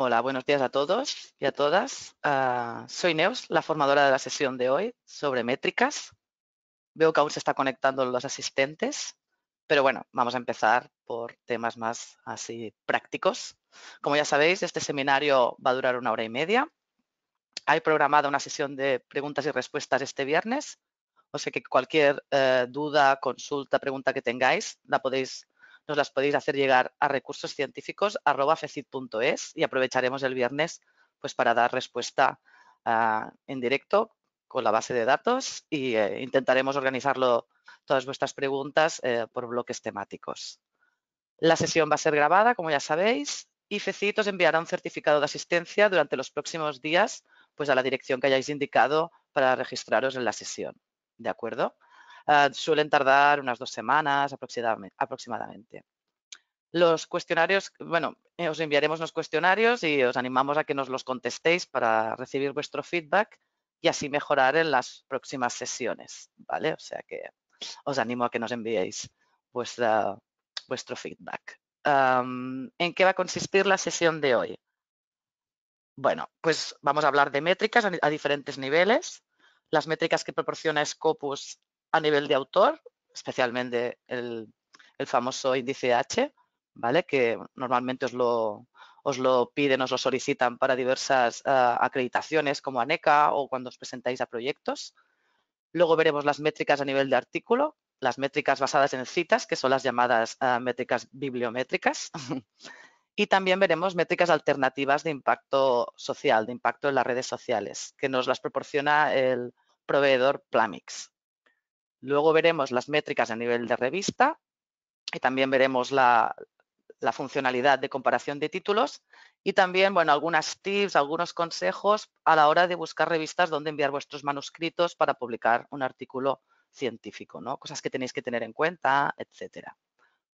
Hola, buenos días a todos y a todas. Ah, soy Neus, la formadora de la sesión de hoy sobre métricas. Veo que aún se está conectando los asistentes, pero bueno, vamos a empezar por temas más así prácticos. Como ya sabéis, este seminario va a durar una hora y media. Hay programada una sesión de preguntas y respuestas este viernes, o sea que cualquier eh, duda, consulta, pregunta que tengáis, la podéis nos las podéis hacer llegar a recursoscientíficos.fecit.es y aprovecharemos el viernes pues, para dar respuesta ah, en directo con la base de datos e intentaremos organizarlo todas vuestras preguntas eh, por bloques temáticos. La sesión va a ser grabada, como ya sabéis, y FECIT os enviará un certificado de asistencia durante los próximos días pues, a la dirección que hayáis indicado para registraros en la sesión. ¿De acuerdo? Eh, suelen tardar unas dos semanas aproximadamente. Los cuestionarios, bueno, eh, os enviaremos los cuestionarios y os animamos a que nos los contestéis para recibir vuestro feedback y así mejorar en las próximas sesiones, ¿vale? O sea que os animo a que nos enviéis vuestra, vuestro feedback. ¿En qué va a consistir la sesión de hoy? Bueno, pues vamos a hablar de métricas a diferentes niveles. Las métricas que proporciona Scopus a nivel de autor, especialmente el, famoso índice H, ¿vale? que normalmente os lo, os lo piden, os lo solicitan para diversas eh, acreditaciones como ANECA o cuando os presentáis a proyectos. Luego veremos las métricas a nivel de artículo, las métricas basadas en citas, que son las llamadas eh, métricas bibliométricas. y también veremos métricas alternativas de impacto social, de impacto en las redes sociales, que nos las proporciona el proveedor Plamix. Luego veremos las métricas a nivel de revista y también veremos la, funcionalidad de comparación de títulos y también, bueno, algunas tips, algunos consejos a la hora de buscar revistas donde enviar vuestros manuscritos para publicar un artículo científico, ¿no? Cosas que tenéis que tener en cuenta, etcétera.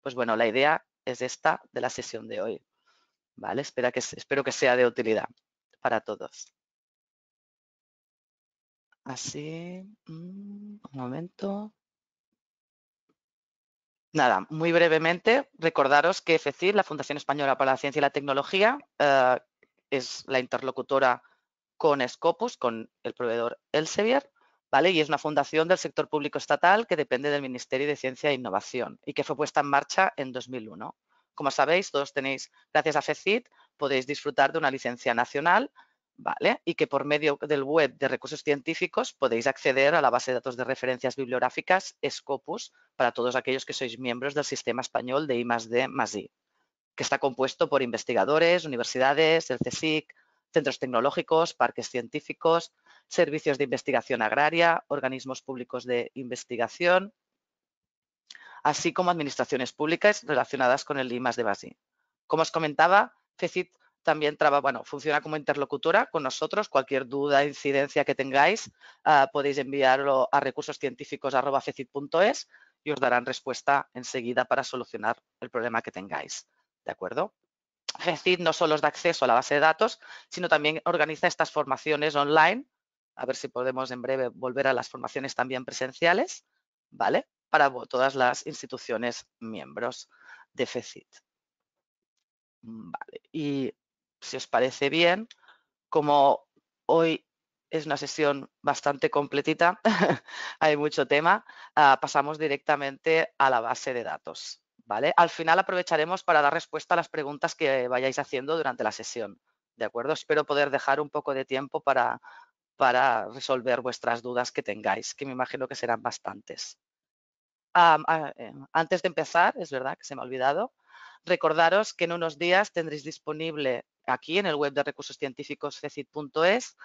Pues bueno, la idea es esta de la sesión de hoy. ¿Vale? espero que sea de utilidad para todos. Así, mm, un momento. Nada, muy brevemente, recordaros que FECID, la Fundación Española para la Ciencia y la Tecnología, eh, es la interlocutora con Scopus, con el proveedor Elsevier, ¿vale? Y es una fundación del sector público estatal que depende del Ministerio de Ciencia e Innovación y que fue puesta en marcha en 2001. Como sabéis, todos tenéis, gracias a FECIT, podéis disfrutar de una licencia nacional y que por medio del web de recursos científicos podéis acceder a la base de datos de referencias bibliográficas Scopus para todos aquellos que sois miembros del sistema español de I de D que está compuesto por investigadores, universidades, el CSIC, centros tecnológicos, parques científicos, servicios de investigación agraria, organismos públicos de investigación, así como administraciones públicas relacionadas con el I de D Como os comentaba, FECIT también bueno, funciona como interlocutora con nosotros. Cualquier duda, incidencia que tengáis, ah, podéis enviarlo a recursoscientíficos.fecit.es y os darán respuesta enseguida para solucionar el problema que tengáis. ¿De acuerdo? FECIT no solo os da acceso a la base de datos, sino también organiza estas formaciones online. A ver si podemos en breve volver a las formaciones también presenciales, ¿vale? Para todas las instituciones miembros de FECIT. Vale. Y si os parece bien, como hoy es una sesión bastante completita, hay mucho tema, ah, pasamos directamente a la base de datos. ¿vale? Al final aprovecharemos para dar respuesta a las preguntas que vayáis haciendo durante la sesión. ¿De acuerdo? Espero poder dejar un poco de tiempo para, para resolver vuestras dudas que tengáis, que me imagino que serán bastantes. Ah, eh, antes de empezar, es verdad que se me ha olvidado, Recordaros que en unos días tendréis disponible aquí en el web de recursos científicos cecit.es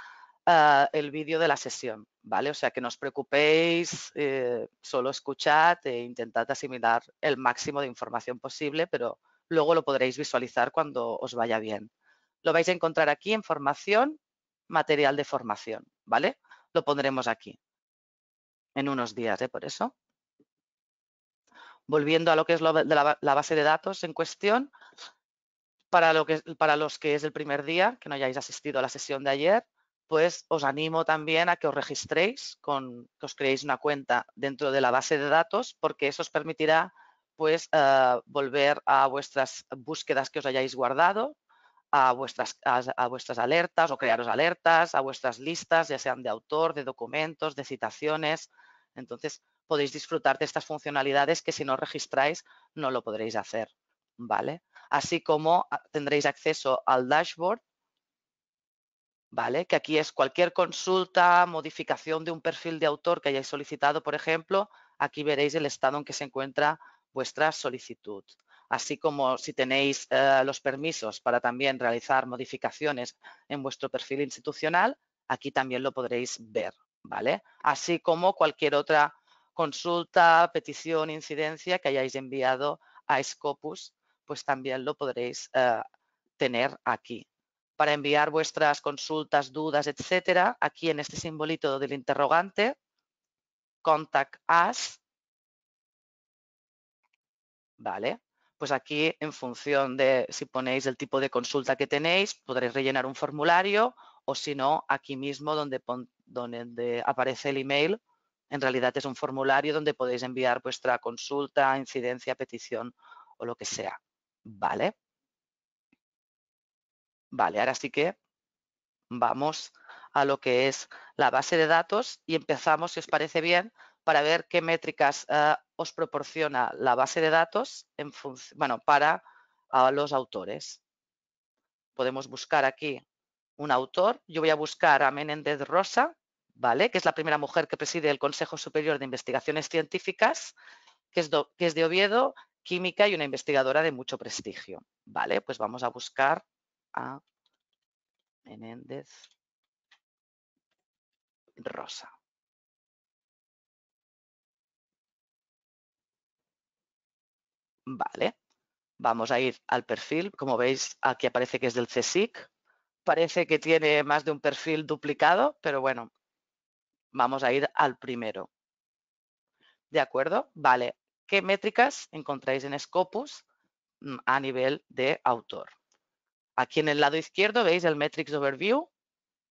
eh, el vídeo de la sesión, ¿vale? O sea, que no os preocupéis, eh, solo escuchad e intentad asimilar el máximo de información posible, pero luego lo podréis visualizar cuando os vaya bien. Lo vais a encontrar aquí en formación, material de formación, ¿vale? Lo pondremos aquí en unos días, ¿eh? Por eso volviendo a lo que es la, base de datos en cuestión, para, lo que, para los que es el primer día, que no hayáis asistido a la sesión de ayer, pues os animo también a que os registréis, con, que os creéis una cuenta dentro de la base de datos, porque eso os permitirá pues eh, volver a vuestras búsquedas que os hayáis guardado, a vuestras, vuestras alertas o crearos alertas, a vuestras listas, ya sean de autor, de documentos, de citaciones. Entonces, podéis disfrutar de estas funcionalidades que si no registráis no lo podréis hacer, ¿vale? Así como ah, tendréis acceso al dashboard, ¿vale? Que aquí es cualquier consulta, modificación de un perfil de autor que hayáis solicitado, por ejemplo, aquí veréis el estado en que se encuentra vuestra solicitud. Así como si tenéis eh, los permisos para también realizar modificaciones en vuestro perfil institucional, aquí también lo podréis ver, ¿vale? Así como cualquier otra consulta, petición, incidencia que hayáis enviado a Scopus, pues también lo podréis eh, tener aquí. Para enviar vuestras consultas, dudas, etcétera, aquí en este simbolito del interrogante, contact us, ¿vale? Pues aquí, en función de si ponéis el tipo de consulta que tenéis, podréis rellenar un formulario o si no, aquí mismo donde aparece el email, en realidad es un formulario donde podéis enviar vuestra consulta, incidencia, petición o lo que sea. ¿Vale? Vale, ahora sí que vamos a lo que es la base de datos y empezamos, si os parece bien, para ver qué métricas eh, os proporciona la base de datos en para los autores. Podemos buscar aquí un autor. Yo voy a buscar a Menéndez Rosa que es la primera mujer que preside el Consejo Superior de Investigaciones Científicas, que es, que es de Oviedo, química y una investigadora de mucho prestigio. Vale, pues vamos a buscar a Menéndez Rosa. Vale, vamos a ir al perfil. Como veis, aquí aparece que es del CSIC. Parece que tiene más de un perfil duplicado, pero bueno, Vamos a ir al primero. ¿De acuerdo? Vale. ¿Qué métricas encontráis en Scopus mm, a nivel de autor? Aquí en el lado izquierdo veis el Metrics Overview,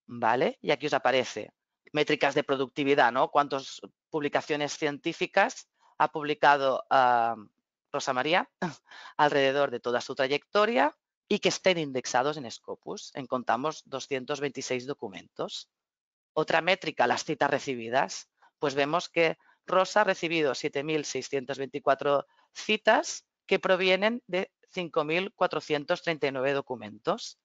¿vale? Y aquí os aparece métricas de productividad, ¿no? Cuántas publicaciones científicas ha publicado ah, Rosa María alrededor de toda su trayectoria y que estén indexados en Scopus. Encontramos 226 documentos. Otra métrica, las citas recibidas. Pues vemos que Rosa ha recibido 7.624 citas que provienen de 5.439 documentos.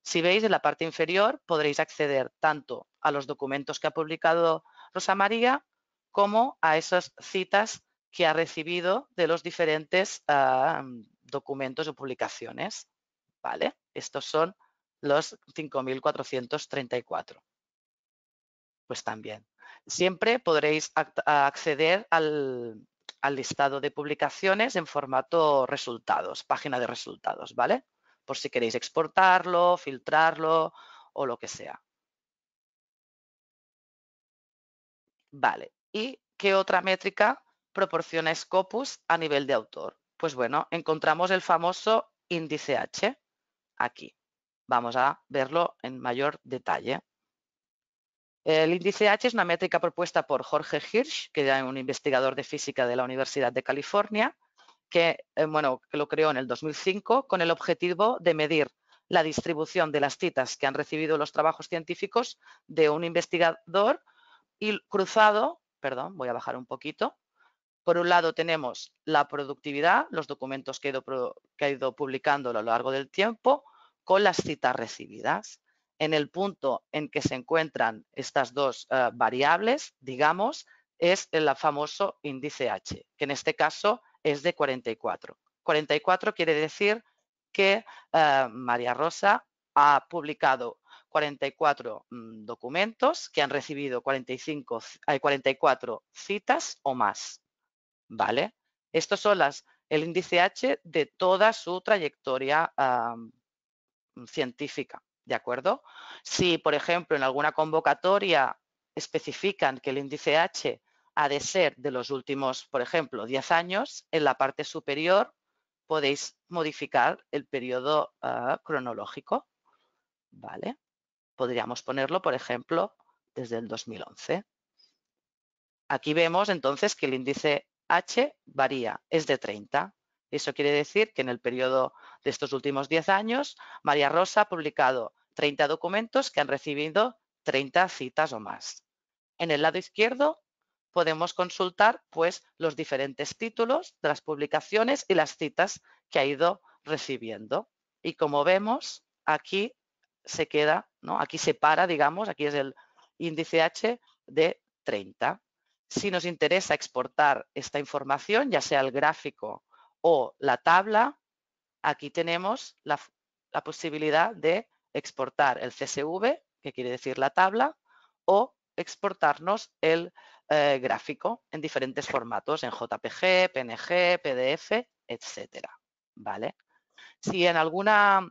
Si veis en la parte inferior podréis acceder tanto a los documentos que ha publicado Rosa María como a esas citas que ha recibido de los diferentes ah, documentos o publicaciones. ¿Vale? Estos son los 5.434 pues también. Siempre podréis acceder al, listado de publicaciones en formato resultados, página de resultados, ¿vale? Por si queréis exportarlo, filtrarlo o lo que sea. Vale, ¿y qué otra métrica proporciona Scopus a nivel de autor? Pues bueno, encontramos el famoso índice H aquí. Vamos a verlo en mayor detalle. El índice H es una métrica propuesta por Jorge Hirsch, que es un investigador de física de la Universidad de California, que, eh, bueno, lo creó en el 2005 con el objetivo de medir la distribución de las citas que han recibido los trabajos científicos de un investigador y cruzado, perdón, voy a bajar un poquito. Por un lado tenemos la productividad, los documentos que ha ido publicando a lo largo del tiempo, con las citas recibidas en el punto en que se encuentran estas dos eh, variables, digamos, es el famoso índice H, que en este caso es de 44. 44 quiere decir que eh, María Rosa ha publicado 44 mm, documentos que han recibido 45, hay 44 citas o más. ¿Vale? Estos son las, el índice H de toda su trayectoria científica. ¿De acuerdo? Si, por ejemplo, en alguna convocatoria especifican que el índice H ha de ser de los últimos, por ejemplo, 10 años, en la parte superior podéis modificar el periodo ah, cronológico. ¿Vale? Podríamos ponerlo, por ejemplo, desde el 2011. Aquí vemos entonces que el índice H varía, es de 30. Eso quiere decir que en el periodo de estos últimos 10 años, María Rosa ha publicado 30 documentos que han recibido 30 citas o más. En el lado izquierdo podemos consultar pues, los diferentes títulos de las publicaciones y las citas que ha ido recibiendo. Y como vemos, aquí se queda, ¿no? aquí se para, digamos, aquí es el índice H de 30. Si nos interesa exportar esta información, ya sea el gráfico o la tabla, aquí tenemos la posibilidad de exportar el CSV, que quiere decir la tabla, o exportarnos el eh, gráfico en diferentes formatos, en JPG, PNG, PDF, etcétera. ¿Vale? Si en alguna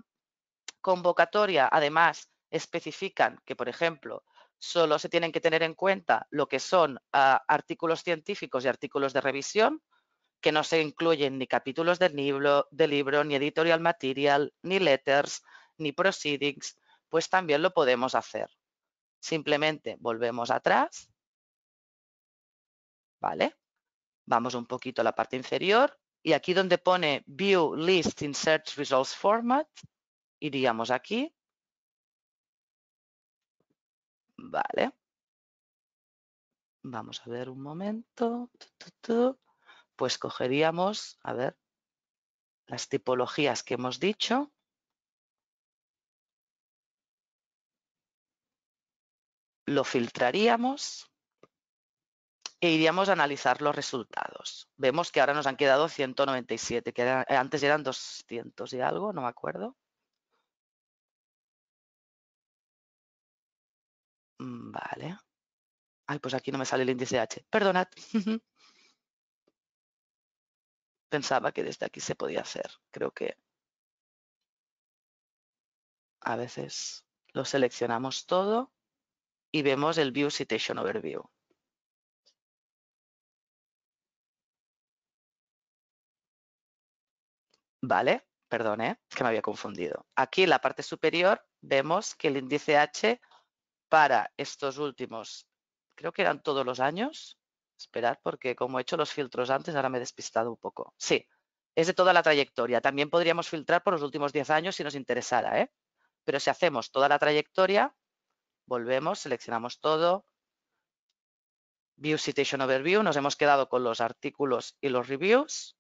convocatoria, además, especifican que, por ejemplo, solo se tienen que tener en cuenta lo que son ah, artículos científicos y artículos de revisión, que no se incluyen ni capítulos de libro, ni editorial material, ni letters, ni proceedings, pues también lo podemos hacer. Simplemente volvemos atrás, ¿vale? Vamos un poquito a la parte inferior y aquí donde pone View List in Search Results Format, iríamos aquí, ¿vale? Vamos a ver un momento, pues cogeríamos, a ver, las tipologías que hemos dicho, lo filtraríamos e iríamos a analizar los resultados. Vemos que ahora nos han quedado 197, que eh, antes eran 200 y algo, no me acuerdo. Mm, vale. Ay, pues aquí no me sale el índice H. Perdonad. Pensaba que desde aquí se podía hacer. Creo que a veces lo seleccionamos todo y vemos el View Citation Overview. ¿Vale? Perdón, que me había confundido. Aquí en la parte superior vemos que el índice H para estos últimos, creo que eran todos los años, esperad porque como he hecho los filtros antes, ahora me he despistado un poco. Sí, es de toda la trayectoria. También podríamos filtrar por los últimos 10 años si nos interesara, ¿eh? Pero si hacemos toda la trayectoria, volvemos, seleccionamos todo, View Citation Overview, nos hemos quedado con los artículos y los reviews,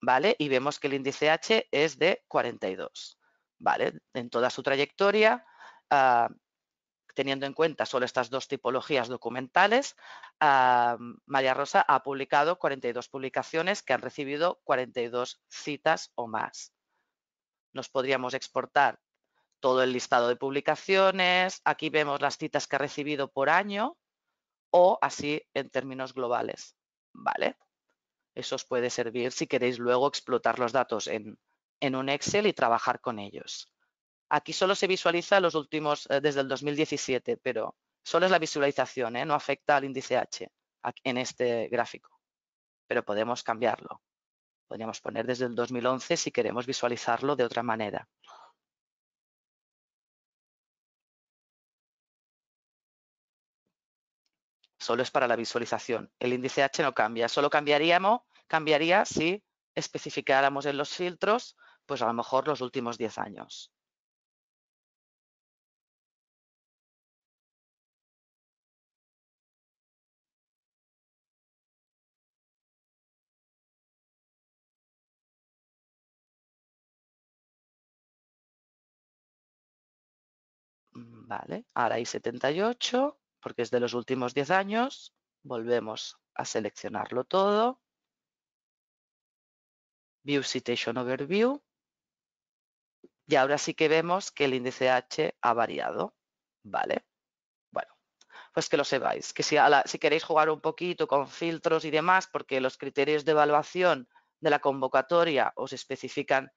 ¿vale? Y vemos que el índice H es de 42, ¿vale? En toda su trayectoria, ah, teniendo en cuenta solo estas dos tipologías documentales, ah, María Rosa ha publicado 42 publicaciones que han recibido 42 citas o más. Nos podríamos exportar todo el listado de publicaciones, aquí vemos las citas que ha recibido por año o así en términos globales, ¿vale? Eso os puede servir si queréis luego explotar los datos en, un Excel y trabajar con ellos. Aquí solo se visualiza los últimos, eh, desde el 2017, pero solo es la visualización, ¿eh? no afecta al índice H en este gráfico, pero podemos cambiarlo. Podríamos poner desde el 2011 si queremos visualizarlo de otra manera. solo es para la visualización. El índice H no cambia, solo cambiaríamos, cambiaría si especificáramos en los filtros, pues a lo mejor los últimos 10 años. Mm, vale, ahora hay 78 porque es de los últimos 10 años. Volvemos a seleccionarlo todo. View Citation Overview. Y ahora sí que vemos que el índice H ha variado. ¿Vale? Bueno, pues que lo sepáis. Que si, queréis jugar un poquito con filtros y demás, porque los criterios de evaluación de la convocatoria os especifican,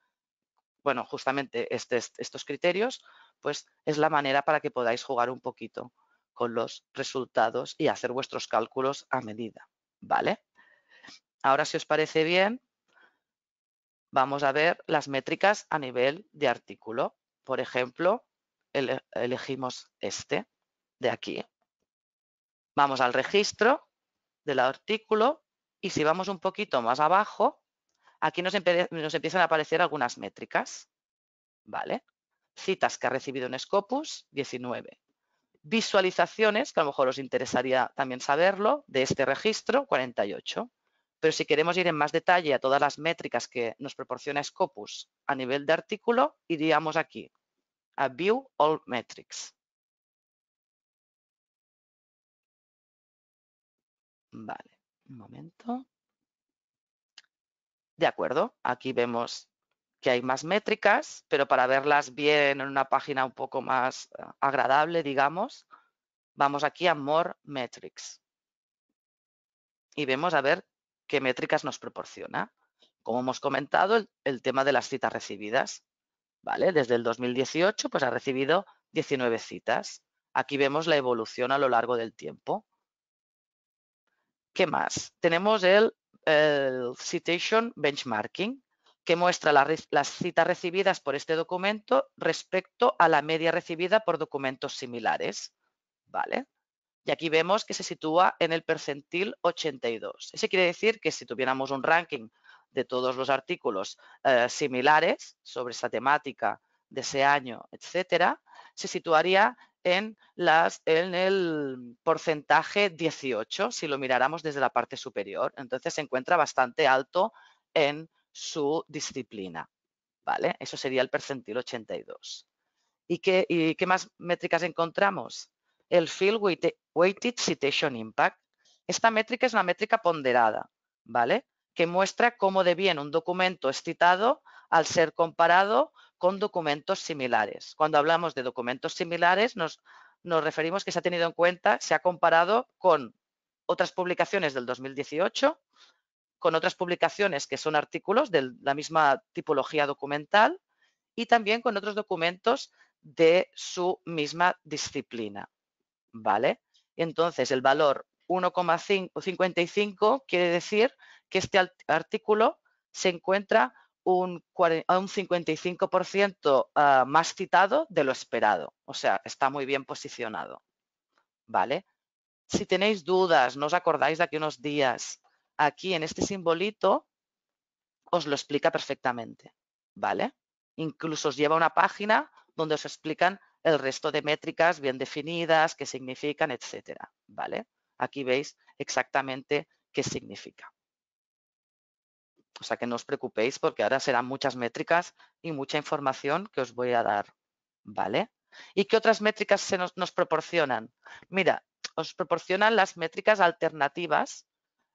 bueno, justamente este, estos criterios, pues es la manera para que podáis jugar un poquito con los resultados y hacer vuestros cálculos a medida, ¿vale? Ahora, si os parece bien, vamos a ver las métricas a nivel de artículo. Por ejemplo, elegimos este de aquí. Vamos al registro del artículo y si vamos un poquito más abajo, aquí nos, empiezan a aparecer algunas métricas. ¿Vale? Citas que ha recibido en Scopus, 19 visualizaciones, que a lo mejor os interesaría también saberlo, de este registro, 48. Pero si queremos ir en más detalle a todas las métricas que nos proporciona Scopus a nivel de artículo, iríamos aquí, a View All Metrics. Vale, un momento. De acuerdo, aquí vemos que hay más métricas, pero para verlas bien en una página un poco más eh, agradable, digamos, vamos aquí a More Metrics y vemos a ver qué métricas nos proporciona. Como hemos comentado, el, tema de las citas recibidas. ¿vale? Desde el 2018 pues, ha recibido 19 citas. Aquí vemos la evolución a lo largo del tiempo. ¿Qué más? Tenemos el Citation Benchmarking, que muestra las citas recibidas por este documento respecto a la media recibida por documentos similares. ¿Vale? Y aquí vemos que se sitúa en el percentil 82. Eso quiere decir que si tuviéramos un ranking de todos los artículos eh, similares sobre esa temática de ese año, etcétera, se situaría en, las, en el porcentaje 18, si lo miráramos desde la parte superior. Entonces se encuentra bastante alto en su disciplina, ¿vale? Eso sería el percentil 82. ¿Y qué, y qué más métricas encontramos? El Field Weighted Citation Impact. Esta métrica es una métrica ponderada, ¿vale? Que muestra cómo de bien un documento es citado al ser comparado con documentos similares. Cuando hablamos de documentos similares, nos, nos referimos que se ha tenido en cuenta, se ha comparado con otras publicaciones del 2018 con otras publicaciones que son artículos de la misma tipología documental y también con otros documentos de su misma disciplina. ¿Vale? Entonces, el valor 1,55 quiere decir que este artículo se encuentra un, 55% ah, más citado de lo esperado. O sea, está muy bien posicionado. ¿Vale? Si tenéis dudas, no os acordáis de aquí unos días aquí en este simbolito os lo explica perfectamente, ¿vale? Incluso os lleva una página donde os explican el resto de métricas bien definidas, qué significan, etcétera, ¿vale? Aquí veis exactamente qué significa. O sea que no os preocupéis porque ahora serán muchas métricas y mucha información que os voy a dar, ¿vale? ¿Y qué otras métricas se nos proporcionan? Mira, os proporcionan las métricas alternativas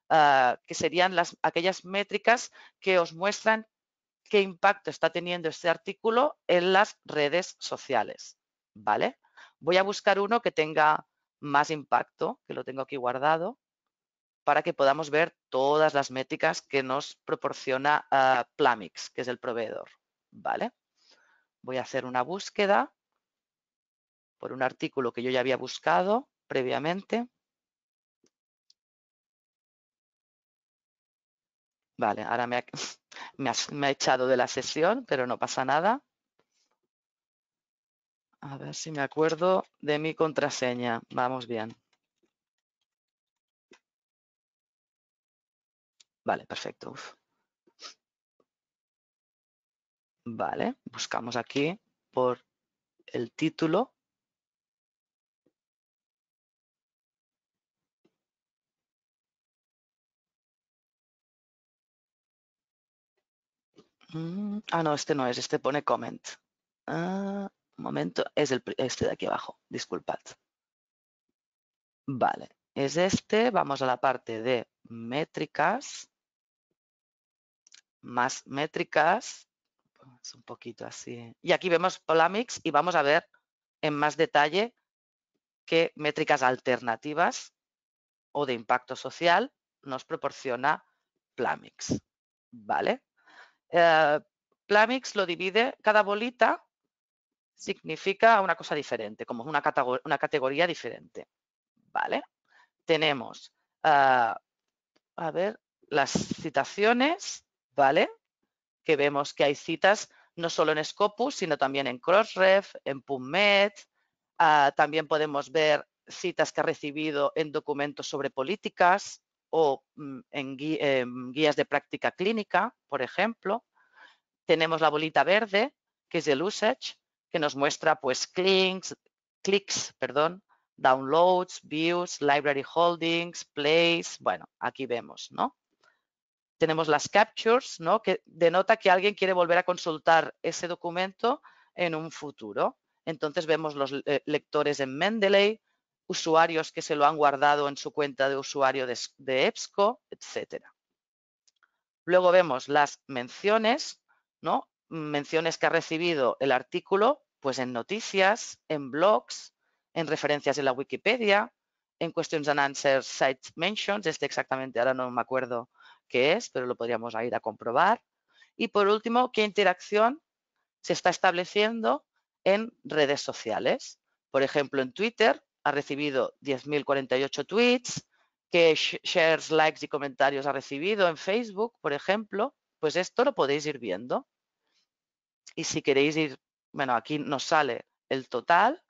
Ah, que serían las, aquellas métricas que os muestran qué impacto está teniendo este artículo en las redes sociales. ¿Vale? Voy a buscar uno que tenga más impacto, que lo tengo aquí guardado, para que podamos ver todas las métricas que nos proporciona ah, Plamix, que es el proveedor. ¿Vale? Voy a hacer una búsqueda por un artículo que yo ya había buscado previamente. Vale, ahora me ha, echado de la sesión, pero no pasa nada. A ver si me acuerdo de mi contraseña. Vamos bien. Vale, perfecto. Vale, buscamos aquí por el título. Mm, ah, no, este no es, este pone comment. Ah, un momento, es el, este de aquí abajo, disculpad. Vale, es este, vamos a la parte de métricas, más métricas, es un poquito así. Y aquí vemos Plamix y vamos a ver en más detalle qué métricas alternativas o de impacto social nos proporciona Plamix. ¿Vale? Eh, Plamix lo divide, cada bolita significa una cosa diferente, como una, categoría, diferente. ¿Vale? Tenemos, eh, a ver, las citaciones, ¿vale? Que vemos que hay citas no solo en Scopus, sino también en Crossref, en PubMed. Eh, también podemos ver citas que ha recibido en documentos sobre políticas, o mm, en em, guías de práctica clínica, por ejemplo. Tenemos la bolita verde, que es el usage, que nos muestra pues clicks, clics, perdón, downloads, views, library holdings, plays, bueno, aquí vemos, ¿no? Tenemos las captures, ¿no? Que denota que alguien quiere volver a consultar ese documento en un futuro. Entonces vemos los eh, lectores en Mendeley, usuarios que se lo han guardado en su cuenta de usuario de, EBSCO, etc. Luego vemos las menciones, ¿no? menciones que ha recibido el artículo, pues en noticias, en blogs, en referencias en la Wikipedia, en questions and answers site mentions, este exactamente ahora no me acuerdo qué es, pero lo podríamos ir a comprobar. Y por último, qué interacción se está estableciendo en redes sociales. Por ejemplo, en Twitter ha recibido 10.048 tweets, qué shares, likes y comentarios ha recibido en Facebook, por ejemplo, pues esto lo podéis ir viendo. Y si queréis ir, bueno, aquí nos sale el total,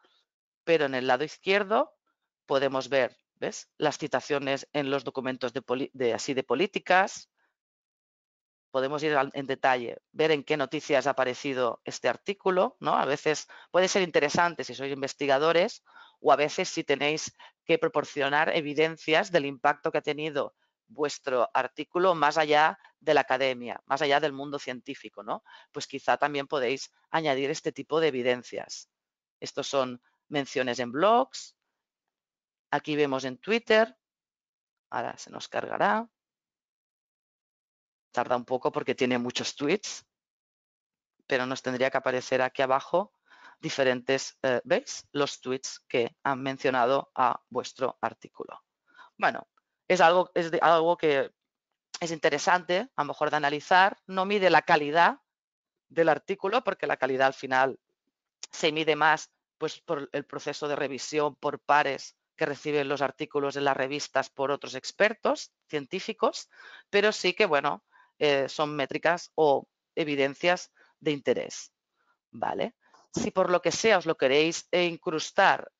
pero en el lado izquierdo podemos ver, ¿ves? Las citaciones en los documentos de, así de políticas. Podemos ir en detalle, ver en qué noticias ha aparecido este artículo, ¿no? A veces puede ser interesante si sois investigadores, o a veces si tenéis que proporcionar evidencias del impacto que ha tenido vuestro artículo más allá de la academia, más allá del mundo científico, ¿no? Pues quizá también podéis añadir este tipo de evidencias. Estos son menciones en blogs. Aquí vemos en Twitter. Ahora se nos cargará. Tarda un poco porque tiene muchos tweets, pero nos tendría que aparecer aquí abajo diferentes, eh, ¿veis? Los tweets que han mencionado a vuestro artículo. Bueno, es algo, es algo que es interesante, a lo mejor de analizar, no mide la calidad del artículo, porque la calidad al final se mide más pues, por el proceso de revisión por pares que reciben los artículos de las revistas por otros expertos científicos, pero sí que, bueno, eh, son métricas o evidencias de interés. ¿Vale? si por lo que sea os lo queréis eh, incrustar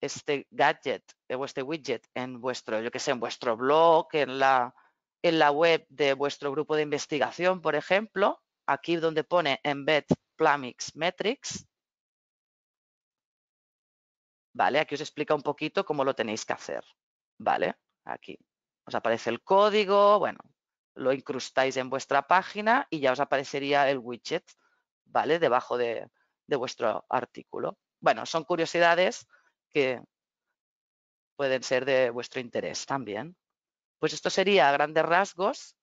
este gadget eh, o este widget en vuestro, yo que sé, en vuestro blog, en la, en la web de vuestro grupo de investigación, por ejemplo, aquí donde pone Embed Plamix Metrics, ¿vale? Aquí os explica un poquito cómo lo tenéis que hacer, ¿vale? Aquí os aparece el código, bueno, lo incrustáis en vuestra página y ya os aparecería el widget, ¿vale? Debajo de, de vuestro artículo. Bueno, son curiosidades que pueden ser de vuestro interés también. Pues esto sería a grandes rasgos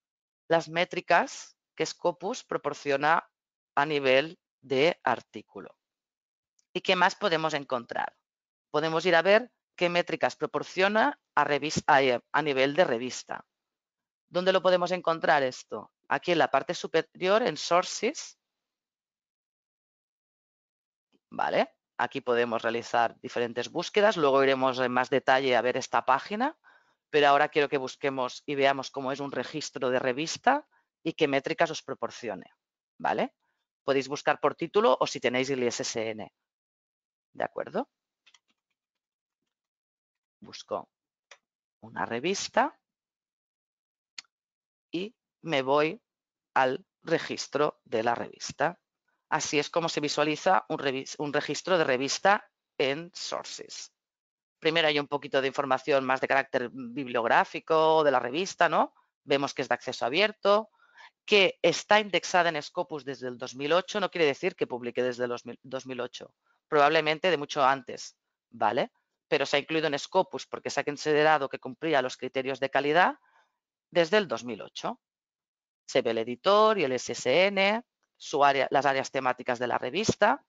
las métricas que Scopus proporciona a nivel de artículo. ¿Y qué más podemos encontrar? Podemos ir a ver qué métricas proporciona a, revista, eh, a nivel de revista. ¿Dónde lo podemos encontrar esto? Aquí en la parte superior, en Sources, ¿vale? Aquí podemos realizar diferentes búsquedas, luego iremos en más detalle a ver esta página, pero ahora quiero que busquemos y veamos cómo es un registro de revista y qué métricas os proporcione, ¿vale? Podéis buscar por título o si tenéis el ISSN, ¿de acuerdo? Busco una revista y me voy al registro de la revista. Así es como se visualiza un, registro de revista en Sources. Primero hay un poquito de información más de carácter bibliográfico de la revista, ¿no? Vemos que es de acceso abierto, que está indexada en Scopus desde el 2008, no quiere decir que publique desde el 2008, probablemente de mucho antes, ¿vale? Pero se ha incluido en Scopus porque se ha considerado que cumplía los criterios de calidad desde el 2008. Se ve el editor y el SSN, las áreas temáticas de la revista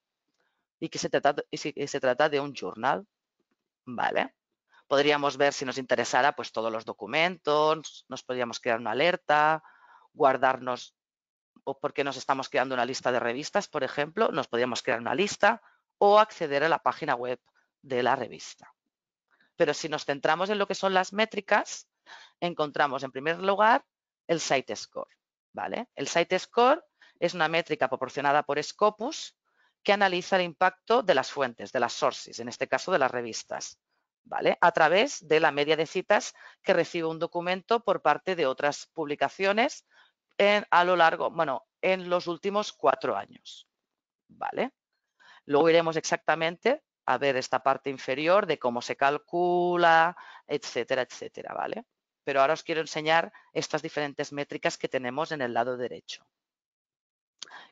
y que se trata, se trata de un journal. ¿Vale? Podríamos ver si nos interesara pues, todos los documentos, nos podríamos crear una alerta, guardarnos o porque nos estamos creando una lista de revistas, por ejemplo, nos podríamos crear una lista o acceder a la página web de la revista. Pero si nos centramos en lo que son las métricas, encontramos en primer lugar el site score. ¿vale? El site score es una métrica proporcionada por Scopus que analiza el impacto de las fuentes, de las sources, en este caso de las revistas, ¿vale? A través de la media de citas que recibe un documento por parte de otras publicaciones en, a lo largo, bueno, en los últimos cuatro años, ¿vale? Luego iremos exactamente a ver esta parte inferior de cómo se calcula, etcétera, etcétera, ¿vale? Pero ahora os quiero enseñar estas diferentes métricas que tenemos en el lado derecho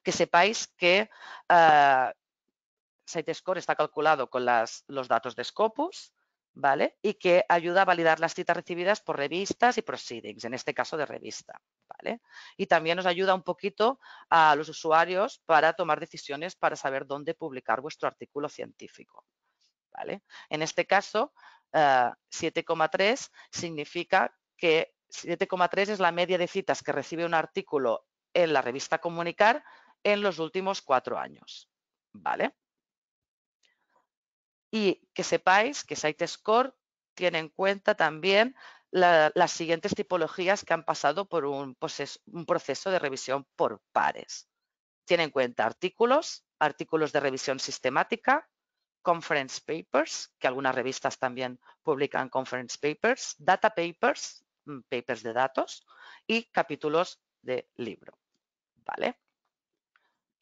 que sepáis que ah, SiteScore está calculado con los datos de Scopus, ¿vale? Y que ayuda a validar las citas recibidas por revistas y proceedings, en este caso de revista, ¿vale? Y también nos ayuda un poquito a los usuarios para tomar decisiones para saber dónde publicar vuestro artículo científico, ¿vale? En este caso, 7,3 ah, significa que 7,3 es la media de citas que recibe un artículo en la revista Comunicar en los últimos cuatro años. ¿Vale? Y que sepáis que SiteScore tiene en cuenta también las siguientes tipologías que han pasado por un, proceso, un proceso de revisión por pares. Tiene en cuenta artículos, artículos de revisión sistemática, conference papers, que algunas revistas también publican conference papers, data papers, mm, papers de datos y capítulos de libro. ¿Vale?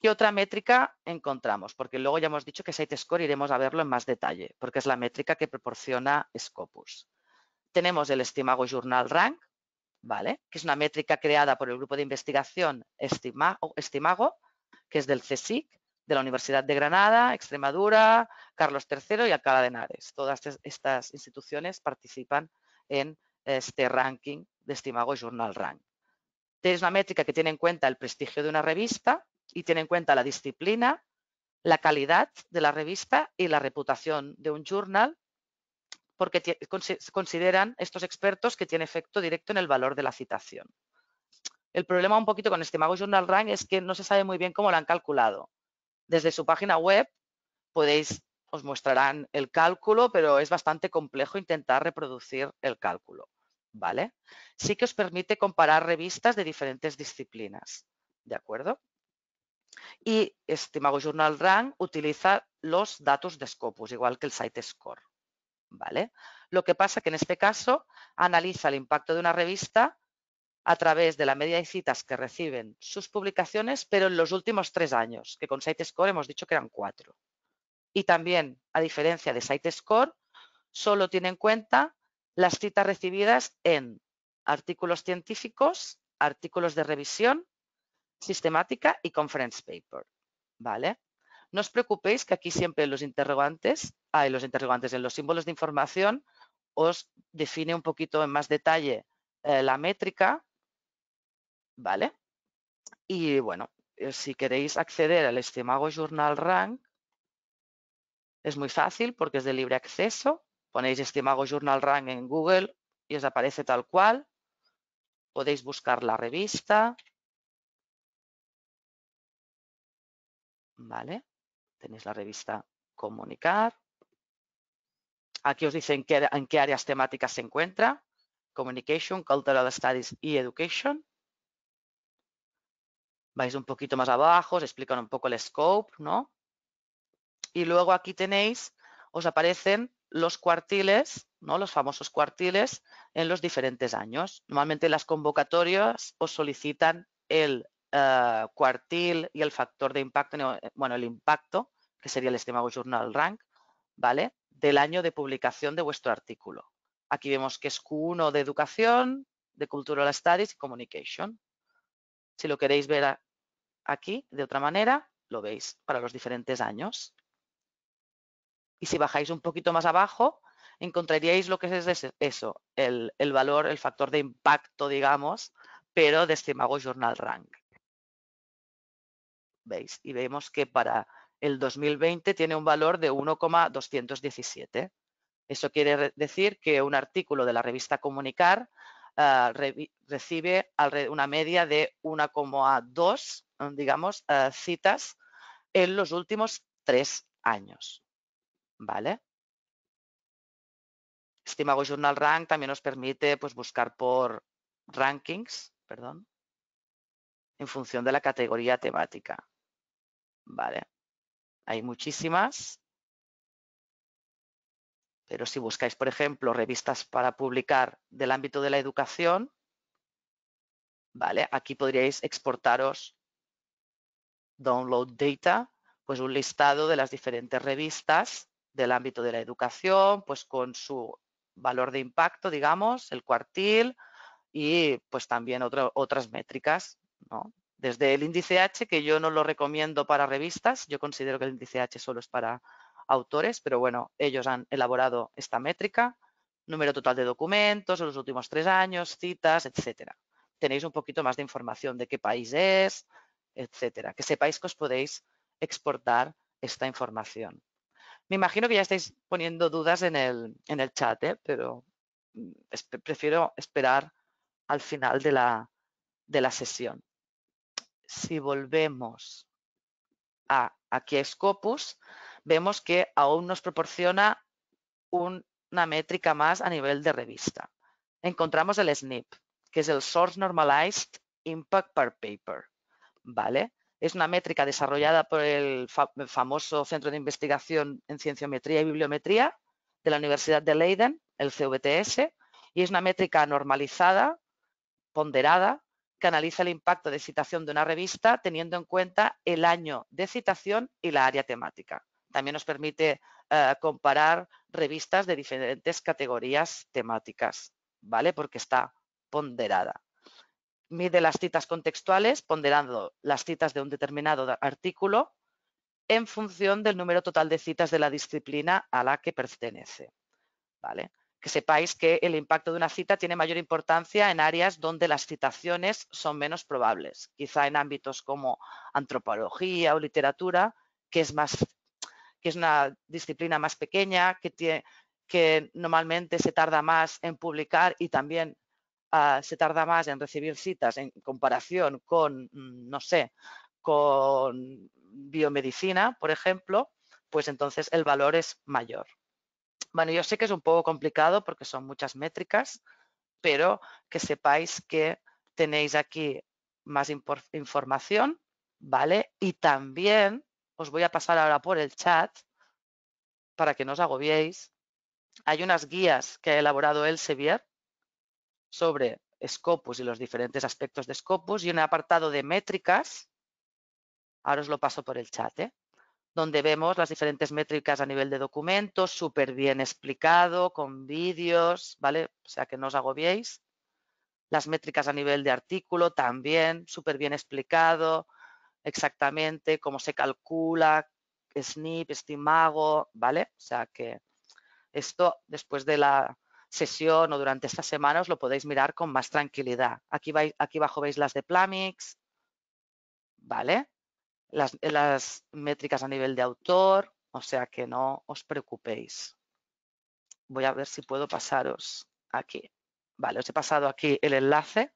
¿Qué otra métrica encontramos? Porque luego ya hemos dicho que SiteScore iremos a verlo en más detalle, porque es la métrica que proporciona Scopus. Tenemos el Estimago Journal Rank, ¿vale? que es una métrica creada por el grupo de investigación Estimago, Estimago que es del CSIC, de la Universidad de Granada, Extremadura, Carlos III y Alcalá de Henares. Todas estas instituciones participan en este ranking de Estimago Journal Rank. Es una métrica que tiene en cuenta el prestigio de una revista, y tiene en cuenta la disciplina, la calidad de la revista y la reputación de un journal, porque consideran estos expertos que tiene efecto directo en el valor de la citación. El problema un poquito con este Mago Journal Rank es que no se sabe muy bien cómo lo han calculado. Desde su página web os mostrarán el cálculo, pero es bastante complejo intentar reproducir el cálculo. ¿Vale? Sí que os permite comparar revistas de diferentes disciplinas. ¿De acuerdo? Y este Journal Rank utiliza los datos de Scopus, igual que el Site ¿Vale? Lo que pasa que en este caso analiza el impacto de una revista a través de la media de citas que reciben sus publicaciones, pero en los últimos tres años, que con SiteScore hemos dicho que eran cuatro. Y también, a diferencia de SiteScore, solo tiene en cuenta las citas recibidas en artículos científicos, artículos de revisión sistemática y conference paper, ¿vale? No os preocupéis que aquí siempre los interrogantes, hay los interrogantes en los símbolos de información os define un poquito en más detalle eh, la métrica, ¿vale? Y bueno, eh, si queréis acceder al Estimago Journal Rank, es muy fácil porque es de libre acceso. Ponéis Estimago Journal Rank en Google y os aparece tal cual. Podéis buscar la revista, ¿vale? Tenéis la revista Comunicar. Aquí os dicen en qué áreas temáticas se encuentra. Communication, Cultural Studies y Education. Vais un poquito más abajo, os explican un poco el scope, ¿no? Y luego aquí tenéis, os aparecen los cuartiles, ¿no? los famosos cuartiles, en los diferentes años. Normalmente las convocatorias os solicitan el Ah, cuartil y el factor de impacto, eh, bueno, el impacto, que sería el estimado Journal Rank, ¿vale? Del año de publicación de vuestro artículo. Aquí vemos que es Q1 de educación, de Cultural Studies y Communication. Si lo queréis ver aquí de otra manera, lo veis para los diferentes años. Y si bajáis un poquito más abajo, encontraríais lo que es eso, el, valor, el factor de impacto, digamos, pero de Estimago Journal Rank y vemos que para el 2020 tiene un valor de 1,217. Eso quiere decir que un artículo de la revista Comunicar ah, recibe una media de 1,2, mm, digamos, ah, citas en los últimos tres años. ¿Vale? Estimago Journal Rank también nos permite pues, buscar por rankings, perdón, en función de la categoría temática. Vale, hay muchísimas. Pero si buscáis, por ejemplo, revistas para publicar del ámbito de la educación, vale, aquí podríais exportaros download data, pues un listado de las diferentes revistas del ámbito de la educación, pues con su valor de impacto, digamos, el cuartil y pues también otras métricas, ¿no? Desde el índice H, que yo no lo recomiendo para revistas, yo considero que el índice H solo es para autores, pero bueno, ellos han elaborado esta métrica, número total de documentos en los últimos tres años, citas, etcétera. Tenéis un poquito más de información de qué país es, etcétera. Que sepáis que os podéis exportar esta información. Me imagino que ya estáis poniendo dudas en el, chat, ¿eh? pero mm, prefiero esperar al final de la sesión si volvemos a aquí a Scopus, vemos que aún nos proporciona una métrica más a nivel de revista. Encontramos el SNIP, que es el Source Normalized Impact per Paper. ¿Vale? Es una métrica desarrollada por el famoso Centro de Investigación en Cienciometría y Bibliometría de la Universidad de Leiden, el CVTS, y es una métrica normalizada, ponderada, que analiza el impacto de citación de una revista teniendo en cuenta el año de citación y la área temática. También nos permite eh, comparar revistas de diferentes categorías temáticas, ¿vale? Porque está ponderada. Mide las citas contextuales, ponderando las citas de un determinado artículo en función del número total de citas de la disciplina a la que pertenece, ¿vale? que sepáis que el impacto de una cita tiene mayor importancia en áreas donde las citaciones son menos probables, quizá en ámbitos como antropología o literatura, que es, más, que es una disciplina más pequeña, que, que normalmente se tarda más en publicar y también ah, se tarda más en recibir citas en comparación con, mm, no sé, con biomedicina, por ejemplo, pues entonces el valor es mayor. Bueno, yo sé que es un poco complicado porque son muchas métricas, pero que sepáis que tenéis aquí más información, ¿vale? Y también os voy a pasar ahora por el chat para que no os agobiéis. Hay unas guías que ha elaborado Elsevier sobre Scopus y los diferentes aspectos de Scopus y un apartado de métricas. Ahora os lo paso por el chat, ¿eh? donde vemos las diferentes métricas a nivel de documentos, súper bien explicado, con vídeos, ¿vale? O sea, que no os agobiéis. Las métricas a nivel de artículo también, súper bien explicado, exactamente cómo se calcula, SNIP, estimago, ¿vale? O sea, que esto después de la sesión o durante estas semanas lo podéis mirar con más tranquilidad. Aquí, aquí abajo veis las de Plamix, ¿vale? las, métricas a nivel de autor, o sea que no os preocupéis. Voy a ver si puedo pasaros aquí. Vale, os he pasado aquí el enlace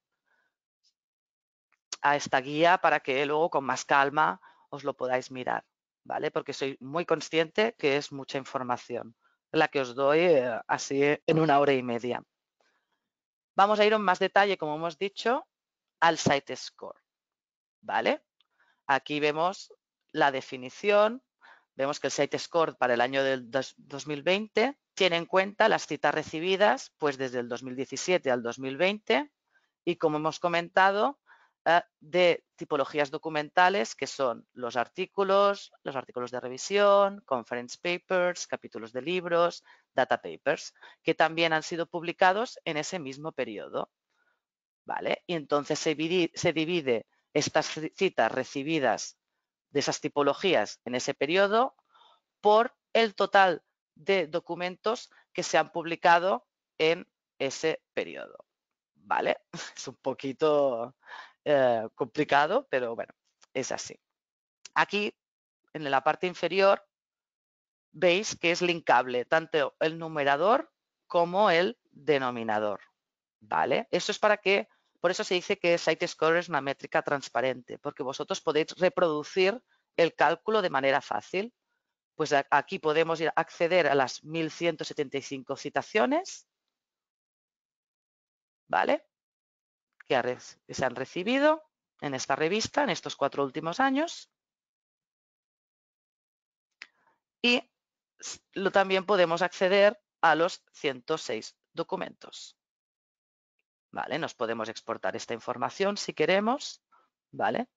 a esta guía para que luego con más calma os lo podáis mirar, ¿vale? Porque soy muy consciente que es mucha información la que os doy eh, así en una hora y media. Vamos a ir en más detalle, como hemos dicho, al site score, ¿vale? Aquí vemos la definición, vemos que el site score para el año del 2020 tiene en cuenta las citas recibidas pues desde el 2017 al 2020 y como hemos comentado eh, de tipologías documentales que son los artículos, los artículos de revisión, conference papers, capítulos de libros, data papers, que también han sido publicados en ese mismo periodo. ¿Vale? Y entonces se divide estas citas recibidas de esas tipologías en ese periodo por el total de documentos que se han publicado en ese periodo. ¿Vale? Es un poquito eh, complicado, pero bueno, es así. Aquí, en la parte inferior, veis que es linkable tanto el numerador como el denominador. ¿Vale? Eso es para que por eso se dice que SiteScore es una métrica transparente, porque vosotros podéis reproducir el cálculo de manera fácil. Pues aquí podemos ir acceder a las 1175 citaciones, ¿vale? Que se han recibido en esta revista en estos cuatro últimos años. Y también podemos acceder a los 106 documentos. ¿vale? Nos podemos exportar esta información si queremos, ¿vale?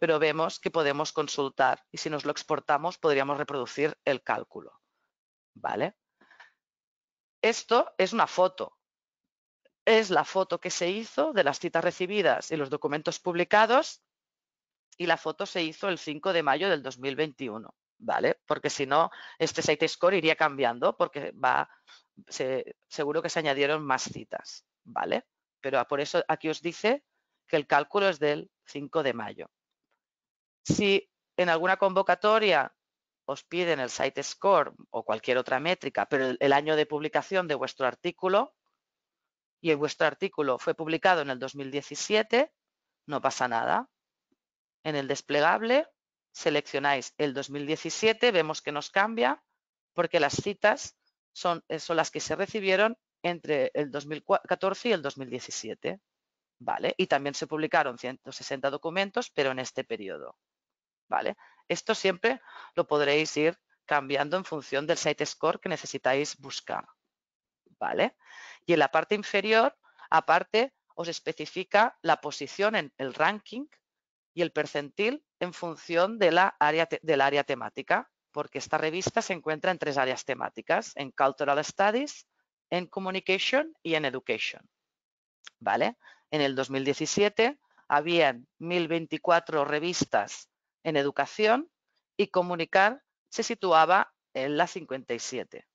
Pero vemos que podemos consultar y si nos lo exportamos podríamos reproducir el cálculo, ¿vale? Esto es una foto. Es la foto que se hizo de las citas recibidas y los documentos publicados y la foto se hizo el 5 de mayo del 2021, ¿vale? Porque si no, este site score iría cambiando porque va, seguro que se añadieron más citas, ¿vale? pero por eso aquí os dice que el cálculo es del 5 de mayo. Si en alguna convocatoria os piden el site score o cualquier otra métrica, pero el año de publicación de vuestro artículo y vuestro artículo fue publicado en el 2017, no pasa nada. En el desplegable seleccionáis el 2017, vemos que nos cambia porque las citas son, eh, son las que se recibieron entre el 2014 y el 2017. ¿Vale? Y también se publicaron 160 documentos, pero en este periodo. ¿Vale? Esto siempre lo podréis ir cambiando en función del site score que necesitáis buscar. ¿Vale? Y en la parte inferior, aparte, os especifica la posición en el ranking y el percentil en función de la área del área temática, porque esta revista se encuentra en tres áreas temáticas, en Cultural Studies, en Communication y en Education. ¿Vale? En el 2017 habían 1.024 revistas en educación y comunicar se situaba en la 57,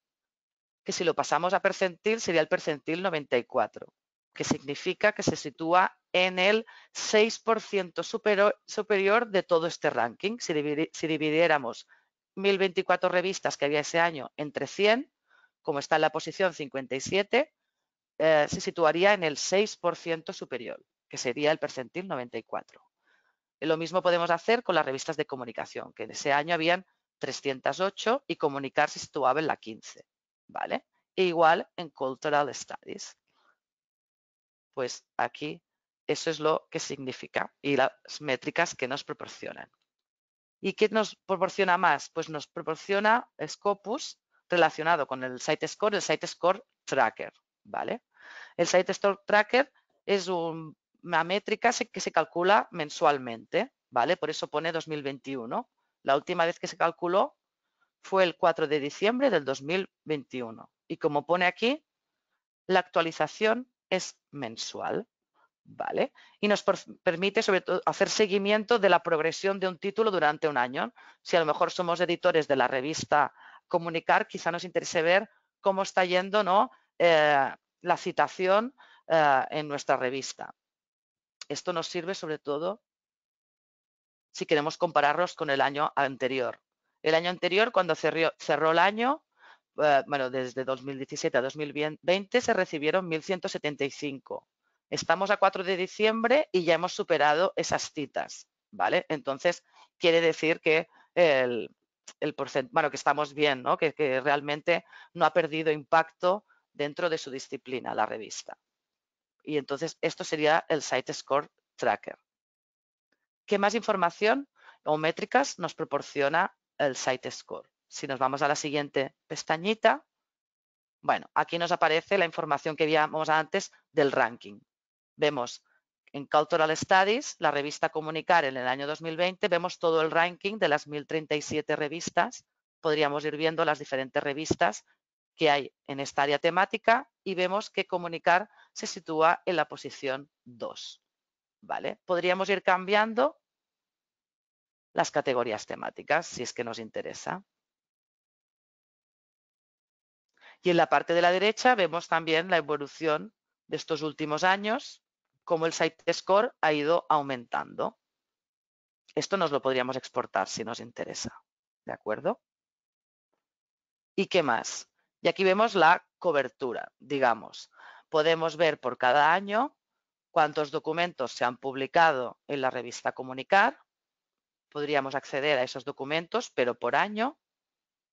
que si lo pasamos a percentil sería el percentil 94, que significa que se sitúa en el 6% superior, de todo este ranking. Si, si dividiéramos 1.024 revistas que había ese año entre 100, como está en la posición 57, eh, se situaría en el 6% superior, que sería el percentil 94. lo mismo podemos hacer con las revistas de comunicación, que en ese año habían 308 y comunicar se situaba en la 15, ¿vale? E igual en Cultural Studies. Pues aquí eso es lo que significa y las métricas que nos proporcionan. ¿Y qué nos proporciona más? Pues nos proporciona Scopus relacionado con el Site Score, el Site Score Tracker, ¿vale? El Site Score Tracker es una métrica que se calcula mensualmente, ¿vale? Por eso pone 2021. La última vez que se calculó fue el 4 de diciembre del 2021. Y como pone aquí, la actualización es mensual, ¿vale? Y nos permite sobre todo hacer seguimiento de la progresión de un título durante un año. Si a lo mejor somos editores de la revista comunicar, quizá nos interese ver cómo está yendo ¿no? Eh, la citación eh, en nuestra revista. Esto nos sirve sobre todo si queremos compararlos con el año anterior. El año anterior, cuando cerró, el año, eh, bueno, desde 2017 a 2020 se recibieron 1.175. Estamos a 4 de diciembre y ya hemos superado esas citas, ¿vale? Entonces, quiere decir que el, el bueno, que estamos bien, que, que realmente no ha perdido impacto dentro de su disciplina, la revista. Y entonces esto sería el Site Score Tracker. ¿Qué más información o métricas nos proporciona el Site Score? Si nos vamos a la siguiente pestañita, bueno, aquí nos aparece la información que veíamos antes del ranking. Vemos en Cultural Studies, la revista Comunicar en el año 2020, vemos todo el ranking de las 1037 revistas. Podríamos ir viendo las diferentes revistas que hay en esta área temática y vemos que Comunicar se sitúa en la posición 2. ¿Vale? Podríamos ir cambiando las categorías temáticas si es que nos interesa. Y en la parte de la derecha vemos también la evolución de estos últimos años cómo el Site score ha ido aumentando. Esto nos lo podríamos exportar si nos interesa. ¿De acuerdo? ¿Y qué más? Y aquí vemos la cobertura, digamos. Podemos ver por cada año cuántos documentos se han publicado en la revista Comunicar. Podríamos acceder a esos documentos, pero por año,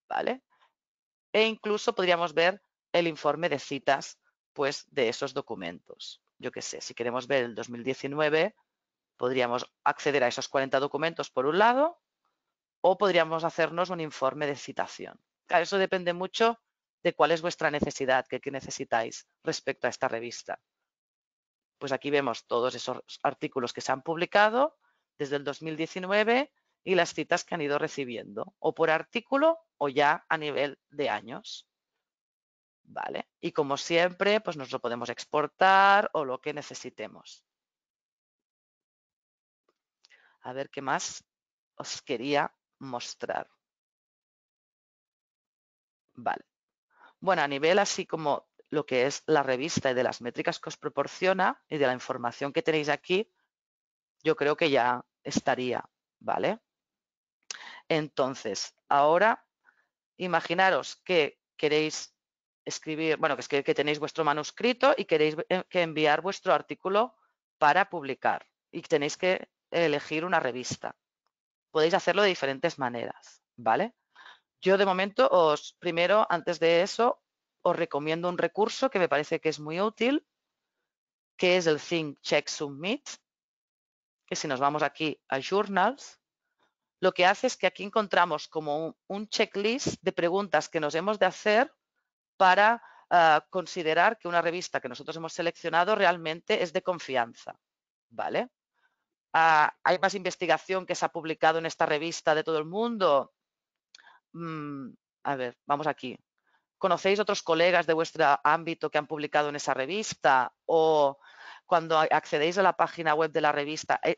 ¿vale? E incluso podríamos ver el informe de citas, pues, de esos documentos yo qué sé, si queremos ver el 2019, podríamos acceder a esos 40 documentos por un lado o podríamos hacernos un informe de citación. eso depende mucho de cuál es vuestra necesidad, qué necesitáis respecto a esta revista. Pues aquí vemos todos esos artículos que se han publicado desde el 2019 y las citas que han ido recibiendo, o por artículo o ya a nivel de años. Y como siempre, pues nos lo podemos exportar o lo que necesitemos. A ver qué más os quería mostrar. Vale. Bueno, a nivel así como lo que es la revista y de las métricas que os proporciona y de la información que tenéis aquí, yo creo que ya estaría, ¿vale? Entonces, ahora imaginaros que queréis escribir, bueno, que, es que, tenéis vuestro manuscrito y queréis eh, que enviar vuestro artículo para publicar y tenéis que elegir una revista. Podéis hacerlo de diferentes maneras, ¿vale? Yo de momento os, primero, antes de eso, os recomiendo un recurso que me parece que es muy útil, que es el Think Check Submit, que si nos vamos aquí a Journals, lo que hace es que aquí encontramos como un checklist de preguntas que nos hemos de hacer para ah, considerar que una revista que nosotros hemos seleccionado realmente es de confianza. ¿Vale? Ah, ¿Hay más investigación que se ha publicado en esta revista de todo el mundo? Mm, a ver, vamos aquí. ¿Conocéis otros colegas de vuestro ámbito que han publicado en esa revista? ¿O cuando accedéis a la página web de la revista eh,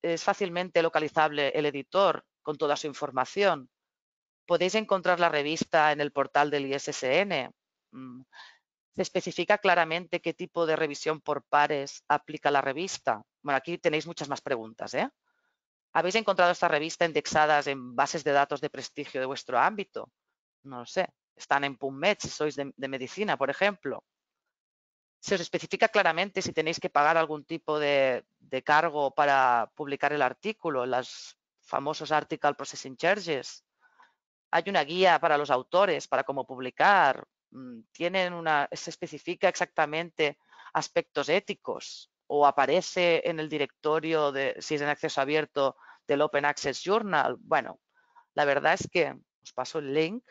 es fácilmente localizable el editor con toda su información? Podéis encontrar la revista en el portal del ISSN, Mm, se especifica claramente qué tipo de revisión por pares aplica la revista. Bueno, aquí tenéis muchas más preguntas. ¿eh? ¿Habéis encontrado esta revista indexadas en bases de datos de prestigio de vuestro ámbito? No lo sé. Están en PubMed si sois de, medicina, por ejemplo se os especifica claramente si tenéis que pagar algún tipo de, de, cargo para publicar el artículo, los famosos article processing charges. Hay una guía para los autores, para cómo publicar. Mm, tienen una, se especifica exactamente aspectos éticos o aparece en el directorio de si es en acceso abierto del Open Access Journal. Bueno, la verdad es que os paso el link.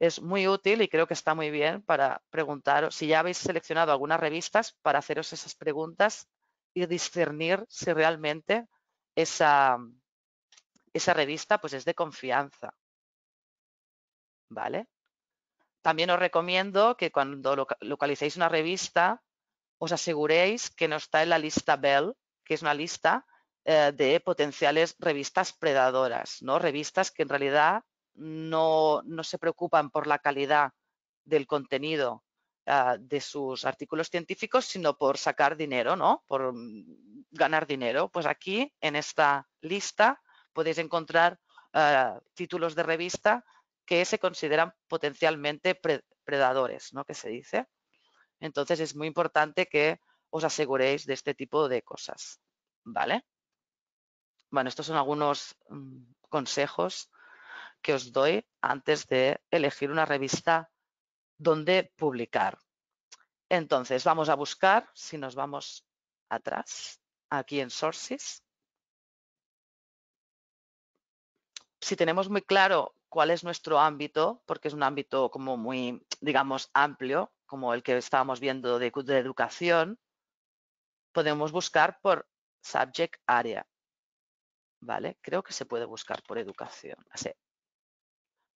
Es muy útil y creo que está muy bien para preguntaros si ya habéis seleccionado algunas revistas para haceros esas preguntas y discernir si realmente esa, esa revista pues es de confianza. ¿Vale? También os recomiendo que cuando localicéis una revista, os aseguréis que no está en la lista Bell, que es una lista eh, de potenciales revistas predadoras, ¿no? Revistas que en realidad no, se preocupan por la calidad del contenido eh, de sus artículos científicos, sino por sacar dinero, ¿no? Por mm, ganar dinero. Pues aquí, en esta lista, podéis encontrar eh, títulos de revista que se consideran potencialmente predadores, ¿no? Que se dice. Entonces es muy importante que os aseguréis de este tipo de cosas, ¿vale? Bueno, estos son algunos mm, consejos que os doy antes de elegir una revista donde publicar. Entonces, vamos a buscar, si nos vamos atrás, aquí en Sources. Si tenemos muy claro cuál es nuestro ámbito, porque es un ámbito como muy, digamos, amplio, como el que estábamos viendo de, educación, podemos buscar por subject area. ¿Vale? Creo que se puede buscar por educación. Así.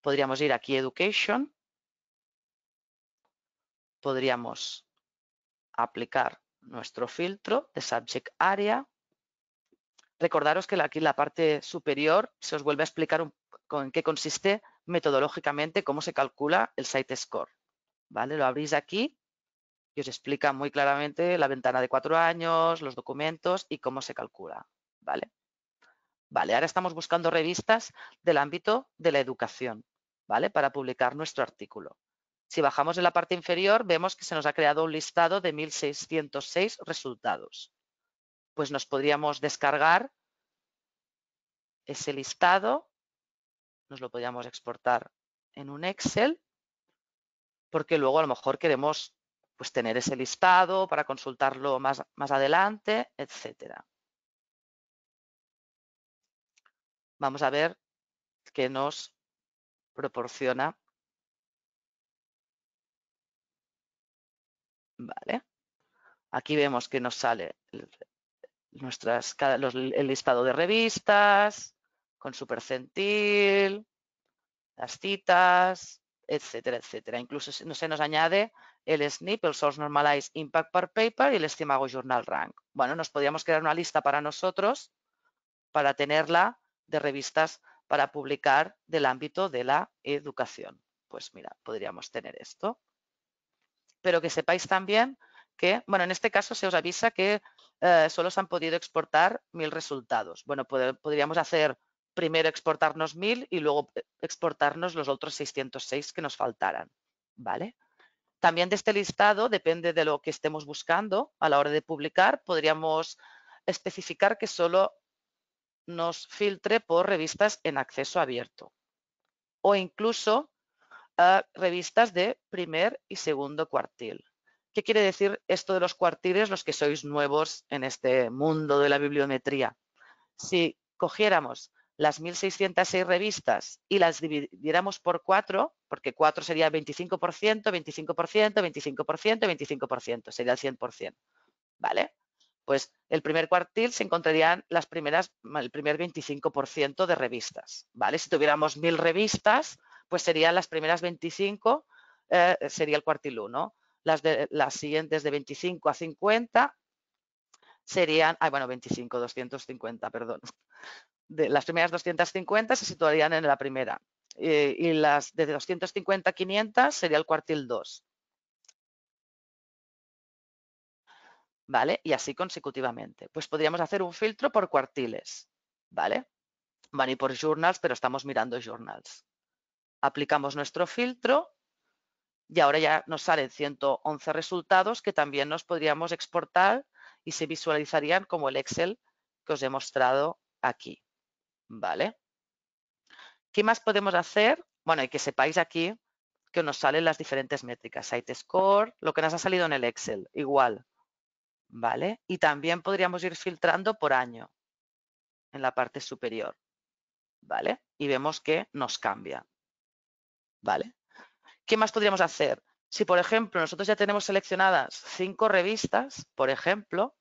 Podríamos ir aquí education. Podríamos aplicar nuestro filtro de subject area. Recordaros que aquí en la parte superior se os vuelve a explicar un en qué consiste metodológicamente cómo se calcula el site score. ¿Vale? Lo abrís aquí y os explica muy claramente la ventana de cuatro años, los documentos y cómo se calcula. ¿Vale? Vale, ahora estamos buscando revistas del ámbito de la educación, ¿vale? Para publicar nuestro artículo. Si bajamos en la parte inferior, vemos que se nos ha creado un listado de 1.606 resultados. Pues nos podríamos descargar ese listado nos lo podíamos exportar en un Excel, porque luego a lo mejor queremos pues, tener ese listado para consultarlo más, adelante, etcétera. Vamos a ver qué nos proporciona. Vale. Aquí vemos que nos sale nuestras, el listado de revistas, con su percentil, las citas, etcétera, etcétera. Incluso no se nos añade el SNP, el Source Normalized Impact per Paper y el Estimago Journal Rank. Bueno, nos podríamos crear una lista para nosotros para tenerla de revistas para publicar del ámbito de la educación. Pues mira, podríamos tener esto. Pero que sepáis también que, bueno, en este caso se os avisa que eh, solo se han podido exportar mil resultados. Bueno, podríamos hacer primero exportarnos 1000 y luego eh, exportarnos los otros 606 que nos faltaran, ¿vale? También de este listado, depende de lo que estemos buscando a la hora de publicar, podríamos especificar que solo nos filtre por revistas en acceso abierto o incluso ah, revistas de primer y segundo cuartil. ¿Qué quiere decir esto de los cuartiles, los que sois nuevos en este mundo de la bibliometría? Si cogiéramos las 1.606 revistas y las dividiéramos por 4, porque 4 sería el 25%, 25%, 25%, 25%, sería el 100%. ¿Vale? Pues el primer cuartil se encontrarían las primeras, el primer 25% de revistas. ¿Vale? Si tuviéramos 1.000 revistas, pues serían las primeras 25, eh, sería el cuartil 1. Las, las siguientes de 25 a 50 serían, ay, bueno, 25, 250, perdón, las primeras 250 se situarían en la primera y las de 250 a 500 sería el cuartil 2. ¿Vale? Y así consecutivamente. Pues podríamos hacer un filtro por cuartiles, ¿vale? Van y por journals, pero estamos mirando journals. Aplicamos nuestro filtro y ahora ya nos salen 111 resultados que también nos podríamos exportar y se visualizarían como el Excel que os he mostrado aquí. ¿Vale? ¿Qué más podemos hacer? Bueno, y que sepáis aquí que nos salen las diferentes métricas, site score, lo que nos ha salido en el Excel, igual, ¿vale? Y también podríamos ir filtrando por año en la parte superior, ¿vale? Y vemos que nos cambia, ¿vale? ¿Qué más podríamos hacer? Si, por ejemplo, nosotros ya tenemos seleccionadas cinco revistas, por ejemplo,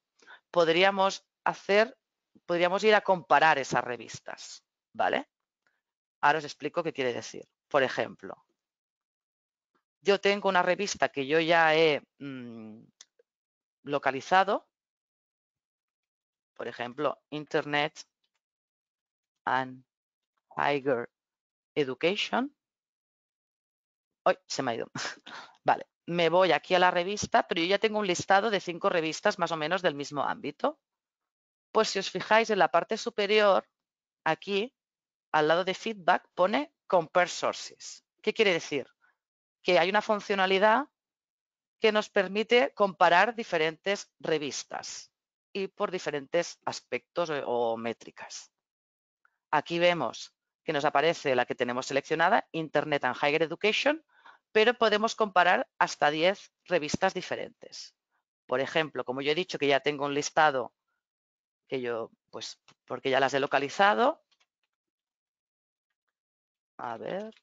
podríamos hacer podríamos ir a comparar esas revistas, ¿vale? Ahora os explico qué quiere decir. Por ejemplo, yo tengo una revista que yo ya he mm, localizado, por ejemplo, Internet and Higher Education. Hoy se me ha ido. vale, me voy aquí a la revista, pero yo ya tengo un listado de cinco revistas más o menos del mismo ámbito. Pues si os fijáis en la parte superior, aquí, al lado de feedback, pone compare sources. ¿Qué quiere decir? Que hay una funcionalidad que nos permite comparar diferentes revistas y por diferentes aspectos o, métricas. Aquí vemos que nos aparece la que tenemos seleccionada, Internet and Higher Education, pero podemos comparar hasta 10 revistas diferentes. Por ejemplo, como yo he dicho que ya tengo un listado que yo, pues, porque ya las he localizado. A ver.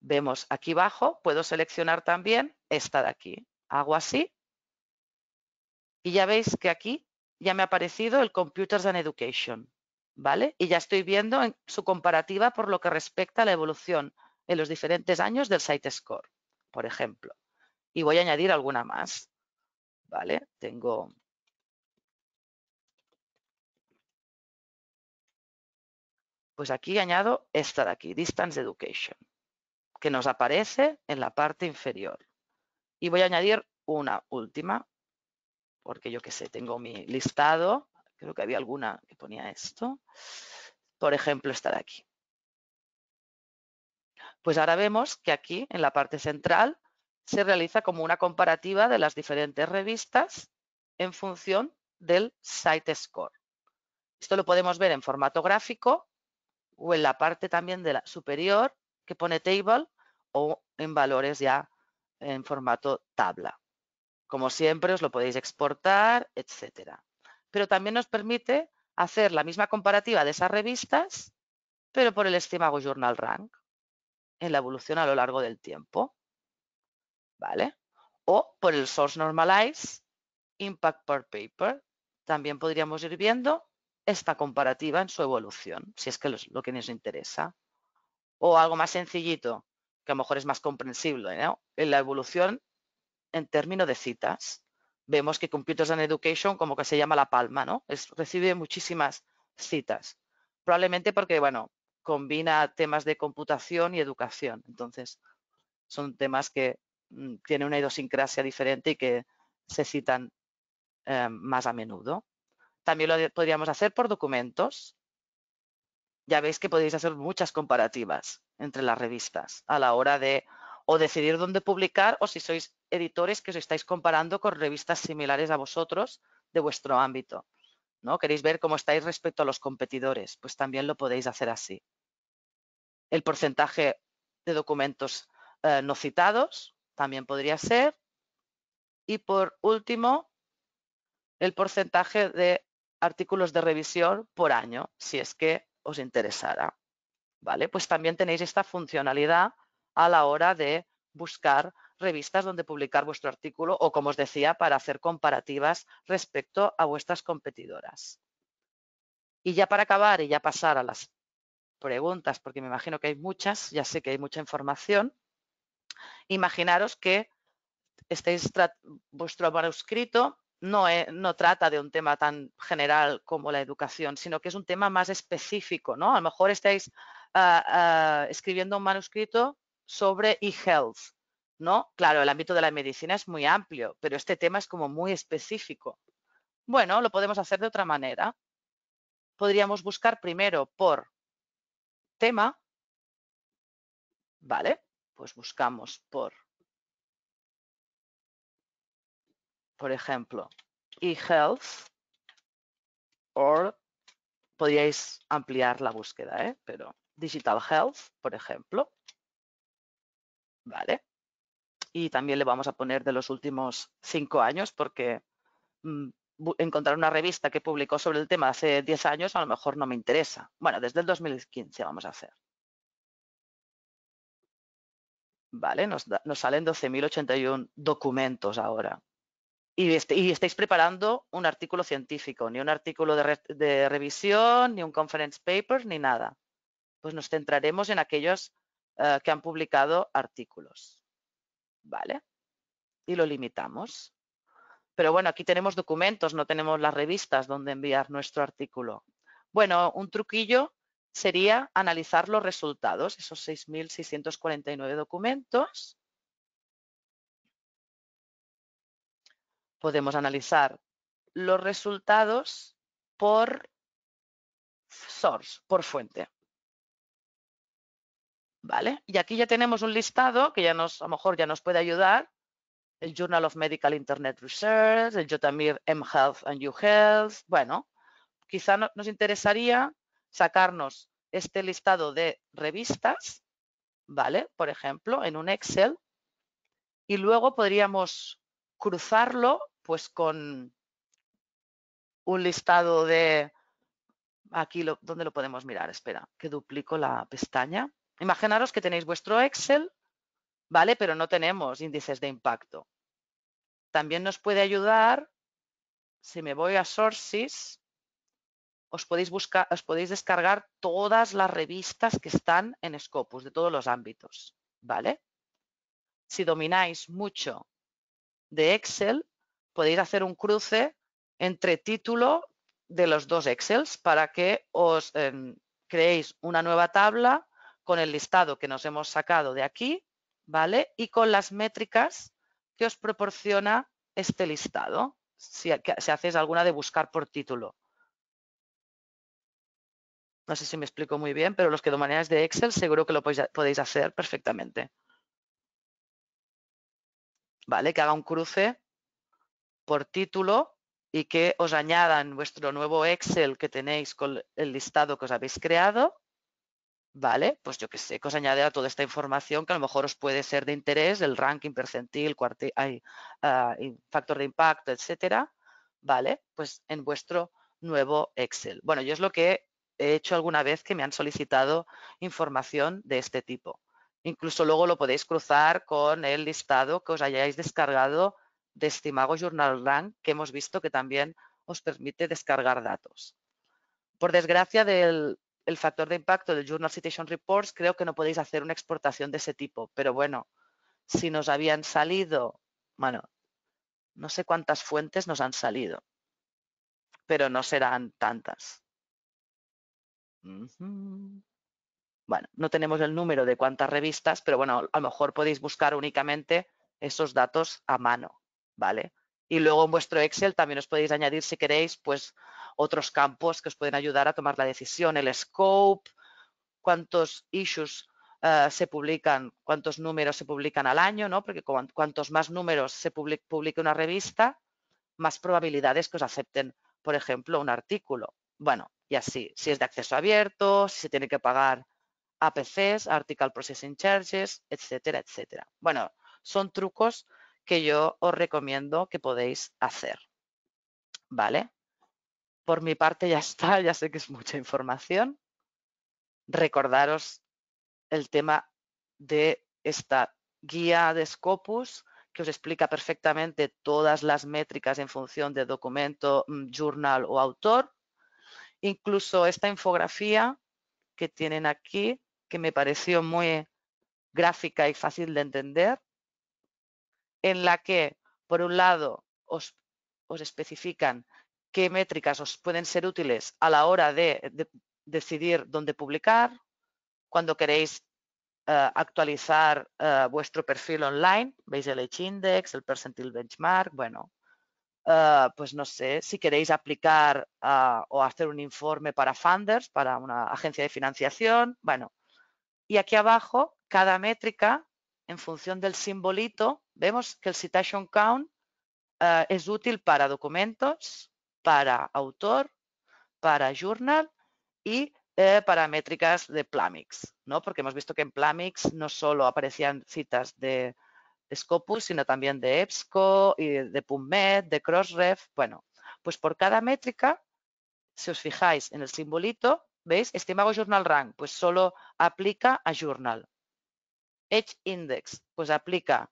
Vemos aquí abajo, puedo seleccionar también esta de aquí. Hago así y ya veis que aquí ya me ha aparecido el Computers and Education, ¿vale? Y ya estoy viendo en su comparativa por lo que respecta a la evolución en los diferentes años del Site Score, por ejemplo. Y voy a añadir alguna más. ¿vale? Tengo... Pues aquí añado esta de aquí, Distance Education, que nos aparece en la parte inferior. Y voy a añadir una última, porque yo qué sé, tengo mi listado, creo que había alguna que ponía esto, por ejemplo, esta de aquí. Pues ahora vemos que aquí, en la parte central, se realiza como una comparativa de las diferentes revistas en función del site score. Esto lo podemos ver en formato gráfico o en la parte también de la superior que pone table o en valores ya en formato tabla. Como siempre os lo podéis exportar, etcétera. Pero también nos permite hacer la misma comparativa de esas revistas, pero por el estimado Journal Rank en la evolución a lo largo del tiempo. ¿vale? O por el Source Normalize, Impact per Paper, también podríamos ir viendo esta comparativa en su evolución, si es que es lo que nos interesa. O algo más sencillito, que a lo mejor es más comprensible, ¿no? En la evolución en términos de citas. Vemos que Computers and Education, como que se llama la palma, ¿no? Es, recibe muchísimas citas. Probablemente porque, bueno, combina temas de computación y educación. Entonces, son temas que Mm, tiene una idiosincrasia diferente y que se citan eh, más a menudo. También lo podríamos hacer por documentos. Ya veis que podéis hacer muchas comparativas entre las revistas a la hora de o decidir dónde publicar o si sois editores que os estáis comparando con revistas similares a vosotros de vuestro ámbito. ¿no? Queréis ver cómo estáis respecto a los competidores, pues también lo podéis hacer así. El porcentaje de documentos eh, no citados, también podría ser. Y por último, el porcentaje de artículos de revisión por año, si es que os interesara. ¿Vale? Pues también tenéis esta funcionalidad a la hora de buscar revistas donde publicar vuestro artículo o, como os decía, para hacer comparativas respecto a vuestras competidoras. Y ya para acabar y ya pasar a las preguntas, porque me imagino que hay muchas, ya sé que hay mucha información, imaginaros que estáis vuestro manuscrito no, e, no, trata de un tema tan general como la educación, sino que es un tema más específico, ¿no? A lo mejor estáis ah, ah, escribiendo un manuscrito sobre e-health, ¿no? Claro, el ámbito de la medicina es muy amplio, pero este tema es como muy específico. Bueno, lo podemos hacer de otra manera. Podríamos buscar primero por tema, ¿vale? pues buscamos por, por ejemplo, health o podríais ampliar la búsqueda, ¿eh? pero Digital Health, por ejemplo. Vale. Y también le vamos a poner de los últimos cinco años porque mm, encontrar una revista que publicó sobre el tema hace 10 años a lo mejor no me interesa. Bueno, desde el 2015 vamos a hacer. ¿vale? Nos, nos salen 12.081 documentos ahora. Este, y, estáis preparando un artículo científico, ni un artículo de, revisión, ni un conference paper, ni nada. Pues nos centraremos en aquellos eh, que han publicado artículos, ¿vale? Y lo limitamos. Pero bueno, aquí tenemos documentos, no tenemos las revistas donde enviar nuestro artículo. Bueno, un truquillo sería analizar los resultados, esos 6.649 documentos. Podemos analizar los resultados por source, por fuente. ¿Vale? Y aquí ya tenemos un listado que ya nos, a lo mejor ya nos puede ayudar. El Journal of Medical Internet Research, el Jotamir Health and Health. Bueno, quizá nos interesaría sacarnos este listado de revistas, ¿vale? Por ejemplo, en un Excel, y luego podríamos cruzarlo pues con un listado de, aquí, donde ¿dónde lo podemos mirar? Espera, que duplico la pestaña. Imaginaros que tenéis vuestro Excel, ¿vale? Pero no tenemos índices de impacto. También nos puede ayudar, si me voy a Sources, os podéis, buscar, os podéis descargar todas las revistas que están en Scopus, de todos los ámbitos, ¿vale? Si domináis mucho de Excel, podéis hacer un cruce entre título de los dos Excels para que os em, creéis una nueva tabla con el listado que nos hemos sacado de aquí, ¿vale? Y con las métricas que os proporciona este listado, si, si hacéis alguna de buscar por título. No sé si me explico muy bien, pero los que domináis de Excel seguro que lo podéis hacer perfectamente. ¿Vale? Que haga un cruce por título y que os añadan vuestro nuevo Excel que tenéis con el listado que os habéis creado. ¿Vale? Pues yo que sé, que os añade a toda esta información que a lo mejor os puede ser de interés, el ranking percentil, ah, factor de impacto, etcétera. ¿Vale? Pues en vuestro nuevo Excel. Bueno, yo es lo que he hecho alguna vez que me han solicitado información de este tipo. Incluso luego lo podéis cruzar con el listado que os hayáis descargado de Estimago Journal Rank, que hemos visto que también os permite descargar datos. Por desgracia del factor de impacto del Journal Citation Reports, creo que no podéis hacer una exportación de ese tipo, pero bueno, si nos habían salido, bueno, no sé cuántas fuentes nos han salido, pero no serán tantas. Bueno, no tenemos el número de cuántas revistas, pero bueno, a lo mejor podéis buscar únicamente esos datos a mano, ¿vale? Y luego en vuestro Excel también os podéis añadir, si queréis, pues otros campos que os pueden ayudar a tomar la decisión, el scope, cuántos issues eh, se publican, cuántos números se publican al año, ¿no? Porque cuantos más números se publique una revista, más probabilidades que os acepten, por ejemplo, un artículo. Bueno, y así, si es de acceso abierto, si se tiene que pagar APCs, Article Processing Charges, etcétera, etcétera. Bueno, son trucos que yo os recomiendo que podéis hacer. ¿Vale? Por mi parte ya está, ya sé que es mucha información. Recordaros el tema de esta guía de Scopus que os explica perfectamente todas las métricas en función de documento, mm, journal o autor. Incluso esta infografía que tienen aquí, que me pareció muy gráfica y fácil de entender, en la que, por un lado, os, especifican qué métricas os pueden ser útiles a la hora de, decidir dónde publicar, cuando queréis eh, actualizar eh, vuestro perfil online, veis el H-Index, el Percentil Benchmark, bueno, Ah, pues no sé, si queréis aplicar ah, o hacer un informe para funders, para una agencia de financiación, bueno. Y aquí abajo, cada métrica, en función del simbolito, vemos que el citation count ah, es útil para documentos, para autor, para journal y eh, para métricas de Plamix, ¿no? Porque hemos visto que en Plamix no solo aparecían citas de, Scopus, sino también de EBSCO, y de PubMed, de Crossref. Bueno, pues por cada métrica, si os fijáis en el simbolito, ¿veis? Estimado Journal Rank, pues solo aplica a Journal. Edge Index, pues aplica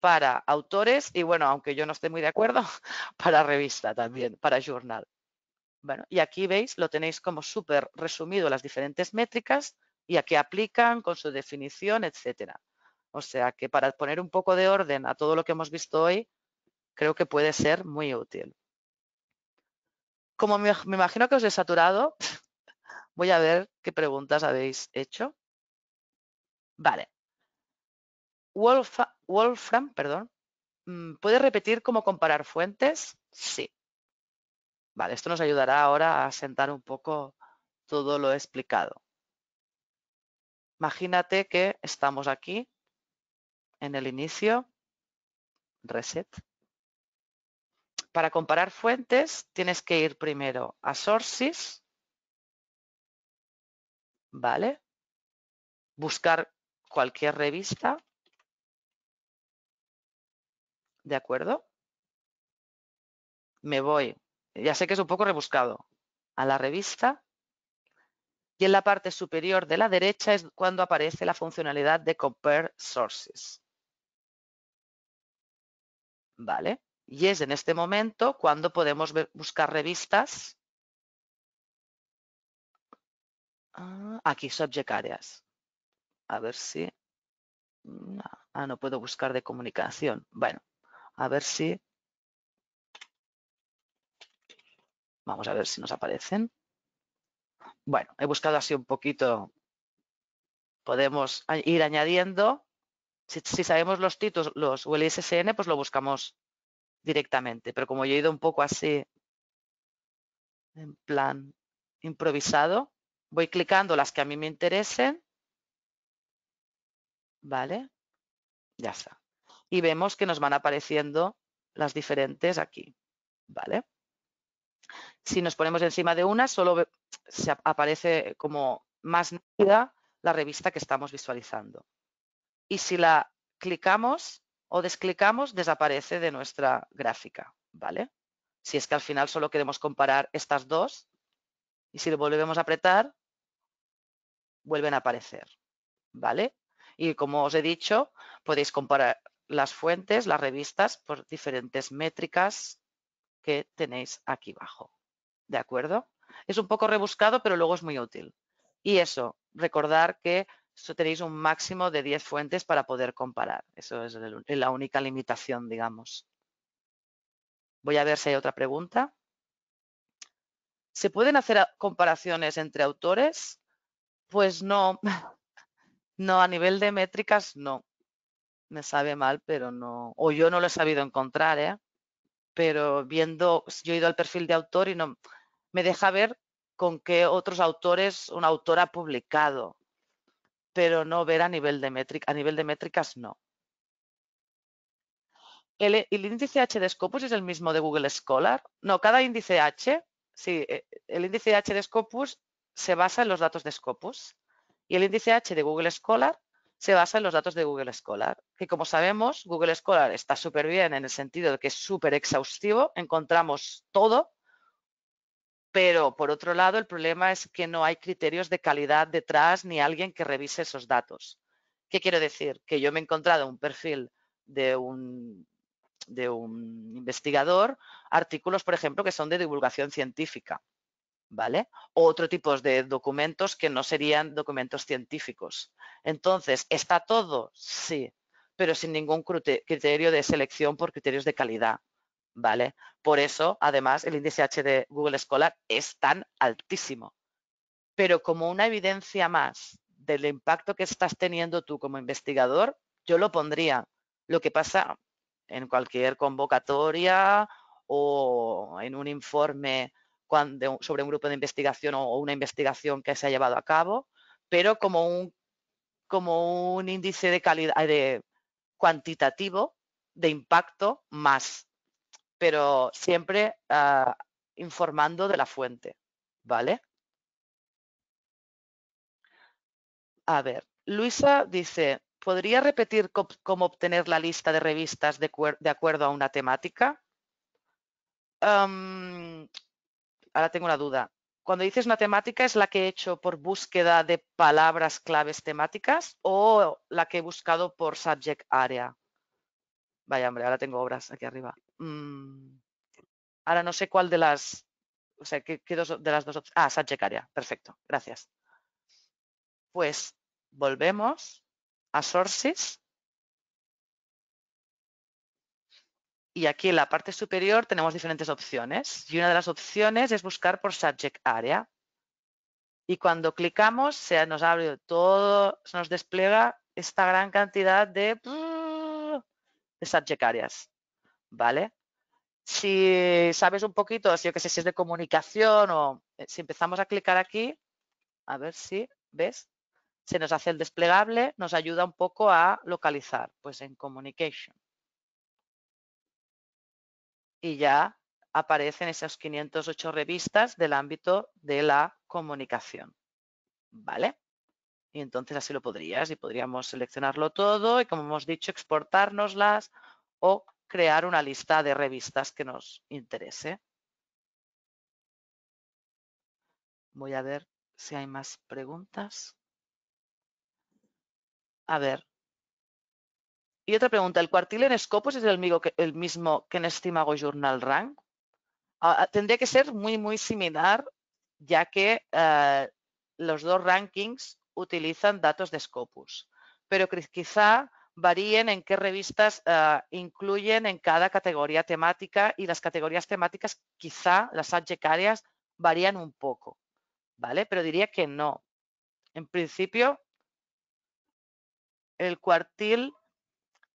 para autores y bueno, aunque yo no esté muy de acuerdo, para revista también, para Journal. Bueno, y aquí veis, lo tenéis como súper resumido las diferentes métricas y a qué aplican, con su definición, etcétera. O sea que para poner un poco de orden a todo lo que hemos visto hoy, creo que puede ser muy útil. Como me, imagino que os he saturado, voy a ver qué preguntas habéis hecho. Vale. Wolfram, perdón. Mm, ¿Puedes repetir cómo comparar fuentes? Sí. Vale, esto nos ayudará ahora a sentar un poco todo lo explicado. Imagínate que estamos aquí en el inicio, reset. Para comparar fuentes tienes que ir primero a sources, ¿vale? Buscar cualquier revista, ¿de acuerdo? Me voy, ya sé que es un poco rebuscado, a la revista y en la parte superior de la derecha es cuando aparece la funcionalidad de Compare Sources. ¿vale? Y es en este momento cuando podemos buscar revistas. Ah, aquí, subject areas. A ver si... Ah, no puedo buscar de comunicación. Bueno, a ver si... Vamos a ver si nos aparecen. Bueno, he buscado así un poquito. Podemos ir añadiendo si, sabemos los títulos los el pues lo buscamos directamente. Pero como yo he ido un poco así, en plan improvisado, voy clicando las que a mí me interesen. ¿Vale? Ya está. Y vemos que nos van apareciendo las diferentes aquí. ¿Vale? Si nos ponemos encima de una, solo se aparece como más nítida la revista que estamos visualizando y si la clicamos o desclicamos, desaparece de nuestra gráfica, ¿vale? Si es que al final solo queremos comparar estas dos y si lo volvemos a apretar, vuelven a aparecer, ¿vale? Y como os he dicho, podéis comparar las fuentes, las revistas, por diferentes métricas que tenéis aquí abajo, ¿de acuerdo? Es un poco rebuscado, pero luego es muy útil. Y eso, recordar que eso tenéis un máximo de 10 fuentes para poder comparar. Eso es la única limitación, digamos. Voy a ver si hay otra pregunta. ¿Se pueden hacer comparaciones entre autores? Pues no. No, a nivel de métricas no. Me sabe mal, pero no. O yo no lo he sabido encontrar, ¿eh? Pero viendo, yo he ido al perfil de autor y no me deja ver con qué otros autores un autor ha publicado pero no ver a nivel de métrica, a nivel de métricas no. El, el, índice H de Scopus es el mismo de Google Scholar? No, cada índice H, sí, eh, el índice H de Scopus se basa en los datos de Scopus y el índice H de Google Scholar se basa en los datos de Google Scholar, que como sabemos, Google Scholar está súper bien en el sentido de que es súper exhaustivo, encontramos todo, pero por otro lado el problema es que no hay criterios de calidad detrás ni alguien que revise esos datos. ¿Qué quiero decir? Que yo me he encontrado un perfil de un, investigador, artículos, por ejemplo, que son de divulgación científica, ¿vale? O otro tipo de documentos que no serían documentos científicos. Entonces, ¿está todo? Sí, pero sin ningún criterio de selección por criterios de calidad. ¿vale? Por eso, además, el índice H de Google Scholar es tan altísimo. Pero como una evidencia más del impacto que estás teniendo tú como investigador, yo lo pondría. Lo que pasa en cualquier convocatoria o en un informe sobre un grupo de investigación o una investigación que se ha llevado a cabo, pero como un, como un índice de calidad, de cuantitativo de impacto más pero siempre ah, informando de la fuente, ¿vale? A ver, Luisa dice, ¿podría repetir cómo obtener la lista de revistas de, acuerdo a una temática? ahora tengo una duda. Cuando dices una temática, ¿es la que he hecho por búsqueda de palabras claves temáticas o la que he buscado por subject area? Vaya, hombre, ahora tengo obras aquí arriba. Mm, ahora no sé cuál de las... O sea, dos, de las dos Ah, Perfecto, gracias. Pues volvemos a Sources. Y aquí en la parte superior tenemos diferentes opciones. Y una de las opciones es buscar por Subject Area. Y cuando clicamos, se nos abre todo, se nos despliega esta gran cantidad de esas ¿vale? Si sabes un poquito, si yo que sé, si es de comunicación o eh, si empezamos a clicar aquí, a ver si, ¿ves? Se nos hace el desplegable, nos ayuda un poco a localizar, pues en communication. Y ya aparecen esas 508 revistas del ámbito de la comunicación, ¿vale? Y entonces así lo podrías y podríamos seleccionarlo todo y como hemos dicho, exportárnoslas o crear una lista de revistas que nos interese. Voy a ver si hay más preguntas. A ver. Y otra pregunta, ¿el cuartil en Scopus es el mismo que, el mismo que en Estimago Journal Rank? Ah, ah, tendría que ser muy, muy similar, ya que eh, los dos rankings utilizan datos de Scopus, pero quizá varíen en qué revistas eh, incluyen en cada categoría temática y las categorías temáticas quizá las subject varían un poco, ¿vale? Pero diría que no. En principio, el cuartil...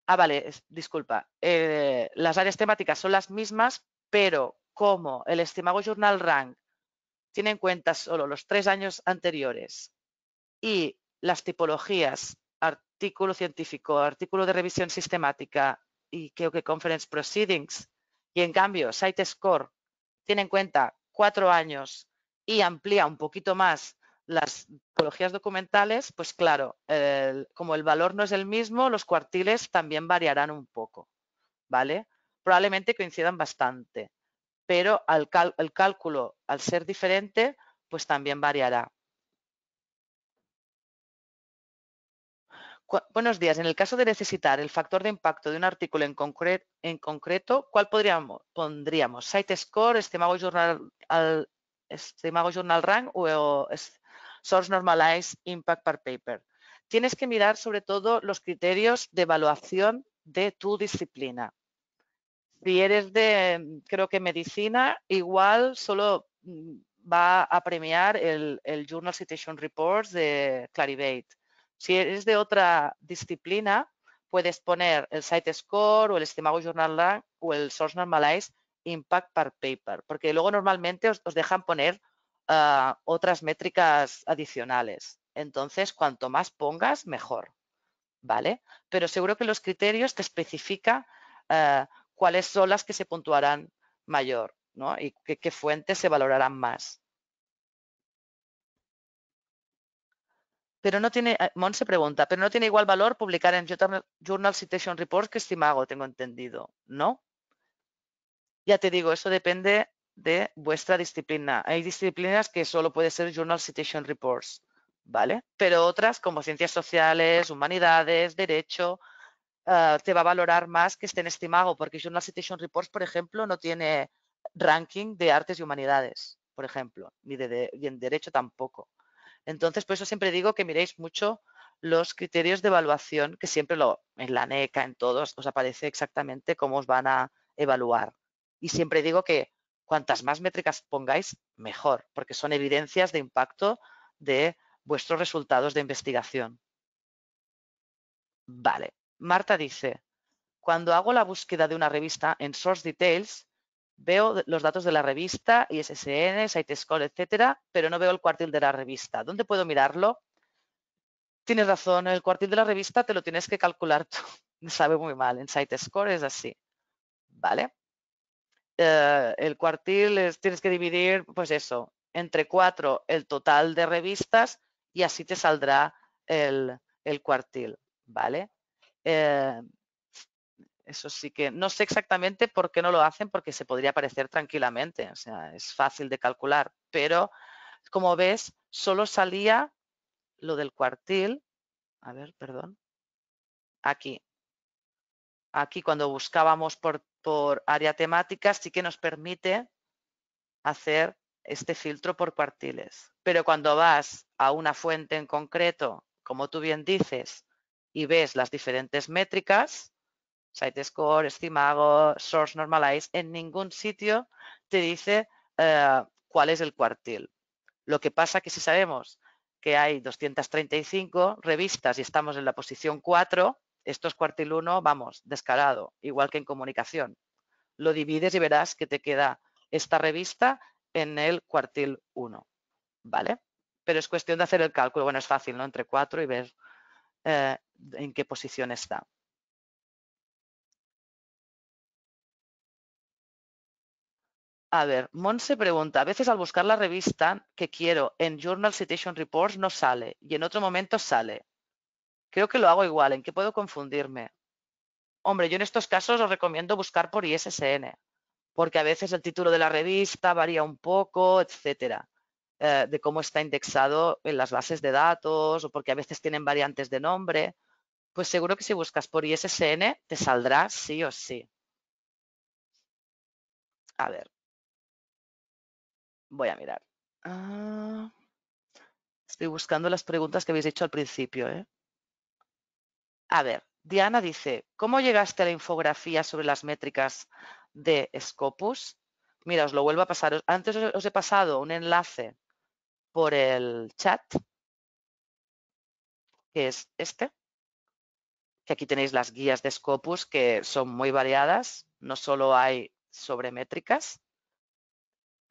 Ah, vale, disculpa. Eh, las áreas temáticas son las mismas, pero como el estimado Journal Rank tiene en cuenta solo los tres años anteriores y las tipologías, artículo científico, artículo de revisión sistemática y creo que Conference Proceedings, y en cambio Site tiene en cuenta cuatro años y amplía un poquito más las tipologías documentales, pues claro, como el valor no es el mismo, los cuartiles también variarán un poco, ¿vale? Probablemente coincidan bastante, pero el cálculo, al ser diferente, pues también variará. Buenos días. En el caso de necesitar el factor de impacto de un artículo en, concreto, ¿cuál podríamos, pondríamos? ¿Site Score, estimago Journal, journal Rank o, Source Normalized Impact per Paper? Tienes que mirar sobre todo los criterios de evaluación de tu disciplina. Si eres de, creo que medicina, igual solo mm, va a premiar el, el Journal Citation Reports de Clarivate si eres de otra disciplina, puedes poner el Site Score o el Estimado Journal Rank o el Source Normalized Impact per Paper, porque luego normalmente os, dejan poner ah, otras métricas adicionales. Entonces, cuanto más pongas, mejor, ¿vale? Pero seguro que los criterios te especifica ah, cuáles son las que se puntuarán mayor, Y qué fuentes se valorarán más. pero no tiene, eh, Mon se pregunta, pero no tiene igual valor publicar en Journal Citation Reports que Estimago, tengo entendido, ¿no? Ya te digo, eso depende de vuestra disciplina. Hay disciplinas que solo puede ser Journal Citation Reports, ¿vale? Pero otras como ciencias sociales, humanidades, derecho, eh, te va a valorar más que esté en Estimago, porque Journal Citation Reports, por ejemplo, no tiene ranking de artes y humanidades, por ejemplo, ni de, en derecho tampoco. Entonces, por eso siempre digo que miréis mucho los criterios de evaluación, que siempre lo, en la NECA, en todos, os aparece exactamente cómo os van a evaluar. Y siempre digo que cuantas más métricas pongáis, mejor, porque son evidencias de impacto de vuestros resultados de investigación. Vale. Marta dice, cuando hago la búsqueda de una revista en Source Details, Veo los datos de la revista, ISSN, Sitescore, etcétera, pero no veo el cuartil de la revista. ¿Dónde puedo mirarlo? Tienes razón, el cuartil de la revista te lo tienes que calcular tú. Sabe muy mal, en Sitescore es así. ¿Vale? Eh, el cuartil tienes que dividir, pues eso, entre cuatro el total de revistas y así te saldrá el, cuartil, ¿vale? Eh, eso sí que no sé exactamente por qué no lo hacen, porque se podría aparecer tranquilamente, o sea, es fácil de calcular, pero como ves, solo salía lo del cuartil, a ver, perdón, aquí. Aquí cuando buscábamos por, por área temática sí que nos permite hacer este filtro por cuartiles, pero cuando vas a una fuente en concreto, como tú bien dices, y ves las diferentes métricas, Sitescore, Estimago, Source Normalize, en ningún sitio te dice eh, cuál es el cuartil. Lo que pasa que si sabemos que hay 235 revistas y estamos en la posición 4, esto es cuartil 1, vamos, descarado, igual que en comunicación. Lo divides y verás que te queda esta revista en el cuartil 1, ¿vale? Pero es cuestión de hacer el cálculo, bueno, es fácil, ¿no? Entre 4 y ver eh, en qué posición está. A ver, se pregunta, a veces al buscar la revista que quiero en Journal Citation Reports no sale y en otro momento sale. Creo que lo hago igual, ¿en qué puedo confundirme? Hombre, yo en estos casos os recomiendo buscar por ISSN, porque a veces el título de la revista varía un poco, etcétera, eh, de cómo está indexado en las bases de datos o porque a veces tienen variantes de nombre. Pues seguro que si buscas por ISSN te saldrá sí o sí. A ver, Voy a mirar. Ah, estoy buscando las preguntas que habéis hecho al principio. ¿eh? A ver, Diana dice, ¿cómo llegaste a la infografía sobre las métricas de Scopus? Mira, os lo vuelvo a pasar. Antes os he pasado un enlace por el chat, que es este, que aquí tenéis las guías de Scopus que son muy variadas, no solo hay sobre métricas.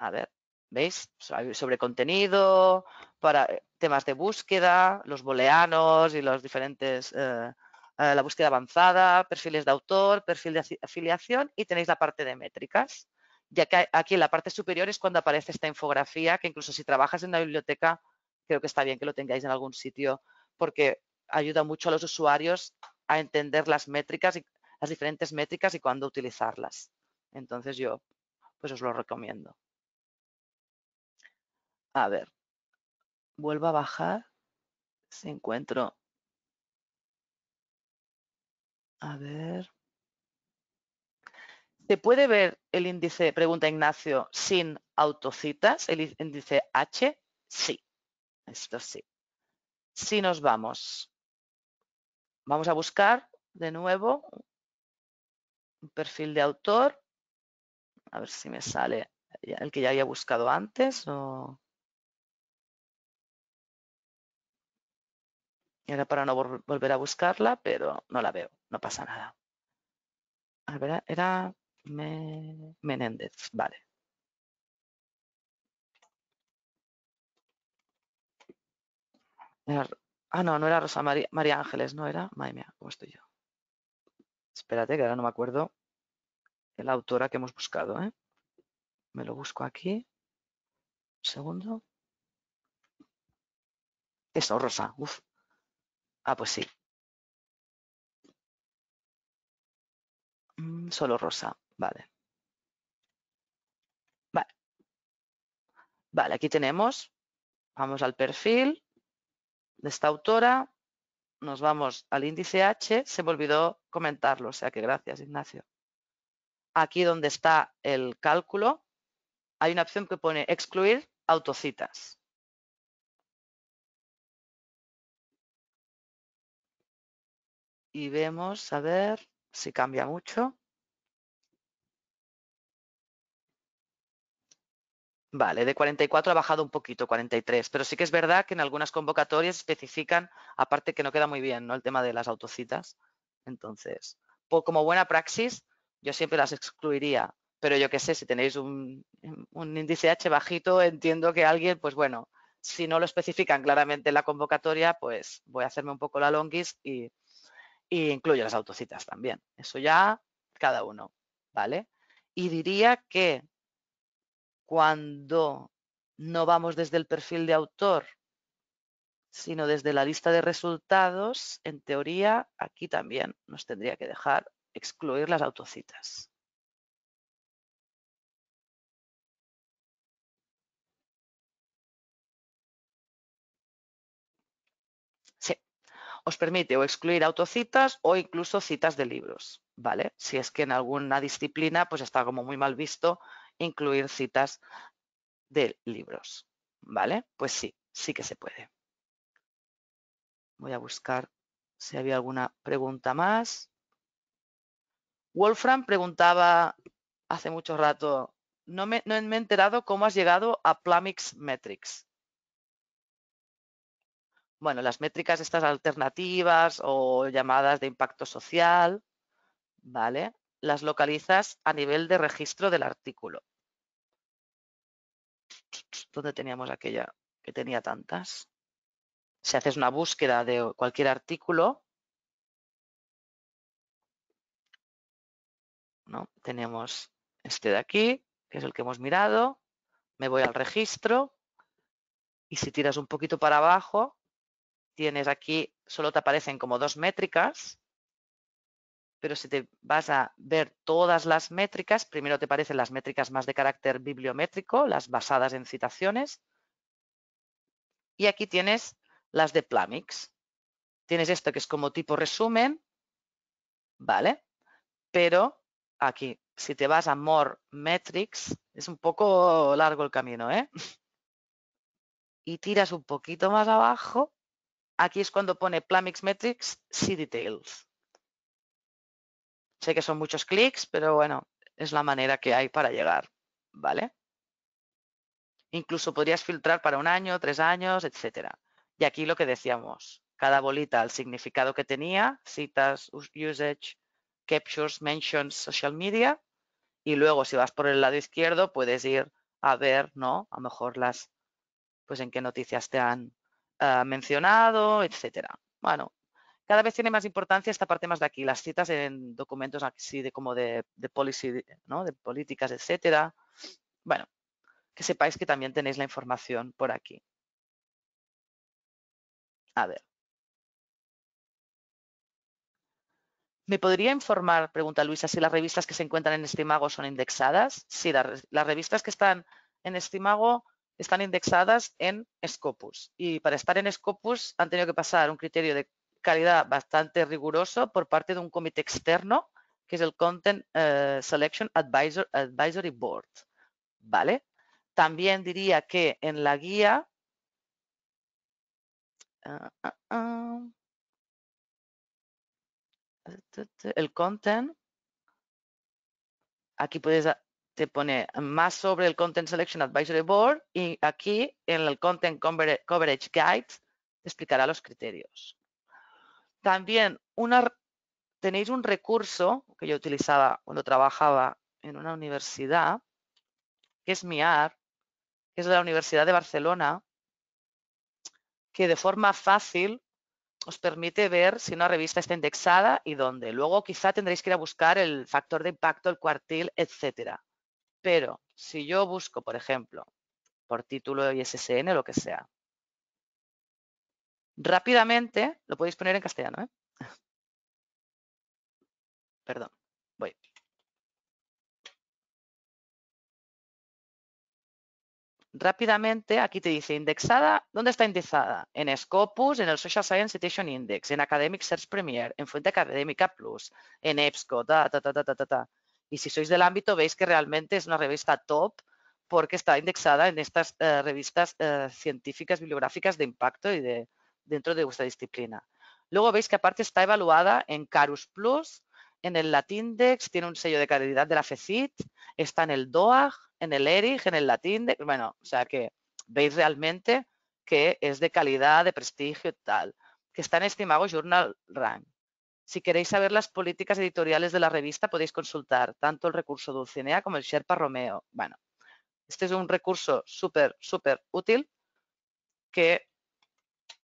A ver, ¿Veis? Sobre contenido, para eh, temas de búsqueda, los booleanos y los diferentes, eh, eh, la búsqueda avanzada, perfiles de autor, perfil de afiliación y tenéis la parte de métricas. Ya que aquí en la parte superior es cuando aparece esta infografía, que incluso si trabajas en una biblioteca, creo que está bien que lo tengáis en algún sitio, porque ayuda mucho a los usuarios a entender las métricas, y, las diferentes métricas y cuándo utilizarlas. Entonces yo pues os lo recomiendo a ver, vuelvo a bajar, se encuentro, a ver, ¿se puede ver el índice, pregunta Ignacio, sin autocitas, el índice H? Sí, esto sí. Si nos vamos, vamos a buscar de nuevo un perfil de autor, a ver si me sale el que ya había buscado antes o Y ahora para no volver a buscarla, pero no la veo, no pasa nada. A ver, era Menéndez, vale. ah, no, no era Rosa María, Ángeles, no era. Madre mía, ¿cómo estoy yo? Espérate, que ahora no me acuerdo la autora que hemos buscado. ¿eh? Me lo busco aquí. Un segundo. Eso, Rosa. Uf, Ah, pues sí. Mm, solo rosa, vale. Vale. aquí tenemos. Vamos al perfil de esta autora. Nos vamos al índice H. Se me olvidó comentarlo, o sea que gracias, Ignacio. Aquí donde está el cálculo, hay una opción que pone excluir autocitas. y vemos a ver si cambia mucho. Vale, de 44 ha bajado un poquito, 43, pero sí que es verdad que en algunas convocatorias especifican, aparte que no queda muy bien, ¿no? El tema de las autocitas. Entonces, como buena praxis, yo siempre las excluiría, pero yo qué sé, si tenéis un, un índice H bajito, entiendo que alguien, pues bueno, si no lo especifican claramente en la convocatoria, pues voy a hacerme un poco la longis y, e incluye las autocitas también. Eso ya cada uno, ¿vale? Y diría que cuando no vamos desde el perfil de autor, sino desde la lista de resultados, en teoría aquí también nos tendría que dejar excluir las autocitas. os permite o excluir autocitas o incluso citas de libros, ¿vale? Si es que en alguna disciplina pues está como muy mal visto incluir citas de libros, ¿vale? Pues sí, sí que se puede. Voy a buscar si había alguna pregunta más. Wolfram preguntaba hace mucho rato, no me, no me he enterado cómo has llegado a Plamix Metrics bueno, las métricas estas alternativas o llamadas de impacto social, ¿vale? Las localizas a nivel de registro del artículo. ¿Dónde teníamos aquella que tenía tantas? Si haces una búsqueda de cualquier artículo, ¿no? Tenemos este de aquí, que es el que hemos mirado, me voy al registro y si tiras un poquito para abajo, tienes aquí, solo te aparecen como dos métricas, pero si te vas a ver todas las métricas, primero te aparecen las métricas más de carácter bibliométrico, las basadas en citaciones, y aquí tienes las de Plamix. Tienes esto que es como tipo resumen, ¿vale? Pero aquí, si te vas a More Metrics, es un poco largo el camino, ¿eh? Y tiras un poquito más abajo, Aquí es cuando pone Plamix Metrics See Details. Sé que son muchos clics, pero bueno, es la manera que hay para llegar, ¿vale? Incluso podrías filtrar para un año, tres años, etcétera. Y aquí lo que decíamos, cada bolita, el significado que tenía, citas, usage, captures, mentions, social media. Y luego, si vas por el lado izquierdo, puedes ir a ver, ¿no? A lo mejor las, pues en qué noticias te han eh, mencionado, etcétera. Bueno, cada vez tiene más importancia esta parte más de aquí, las citas en documentos así de como de, policy, de políticas, etcétera. Bueno, que sepáis que también tenéis la información por aquí. A ver. ¿Me podría informar, pregunta Luisa, si las revistas que se encuentran en Estimago son indexadas? Sí, las revistas que están en Estimago están indexadas en Scopus. Y para estar en Scopus han tenido que pasar un criterio de calidad bastante riguroso por parte de un comité externo, que es el Content eh, Selection Advisor, Advisory Board. ¿Vale? También diría que en la guía... Ah, ah, ah, el content. Aquí puedes te pone más sobre el Content Selection Advisory Board y aquí en el Content Coverage Guide explicará los criterios. También una, tenéis un recurso que yo utilizaba cuando trabajaba en una universidad, que es MIAR, que es de la Universidad de Barcelona, que de forma fácil os permite ver si una revista está indexada y dónde. Luego quizá tendréis que ir a buscar el factor de impacto, el cuartil, etcétera. Pero si yo busco, por ejemplo, por título ISSN o lo que sea, rápidamente, lo podéis poner en castellano, ¿eh? Perdón, voy. rápidamente, aquí te dice indexada, ¿dónde está indexada? En Scopus, en el Social Science Citation Index, en Academic Search Premier, en Fuente Académica Plus, en EBSCO, ta, ta, ta, ta, ta, ta. Y si sois del ámbito, veis que realmente es una revista top porque está indexada en estas eh, revistas eh, científicas bibliográficas de impacto y dentro de vuestra disciplina. Luego veis que aparte está evaluada en Carus Plus, en el Latindex, tiene un sello de calidad de la FECIT, está en el DOAG, en el ERIG, en el Latindex, bueno, o sea que veis realmente que es de calidad, de prestigio y tal, que está en Estimago Journal Rank. Si queréis saber las políticas editoriales de la revista, podéis consultar tanto el recurso Dulcinea como el Sherpa Romeo. Bueno, este es un recurso súper, súper útil que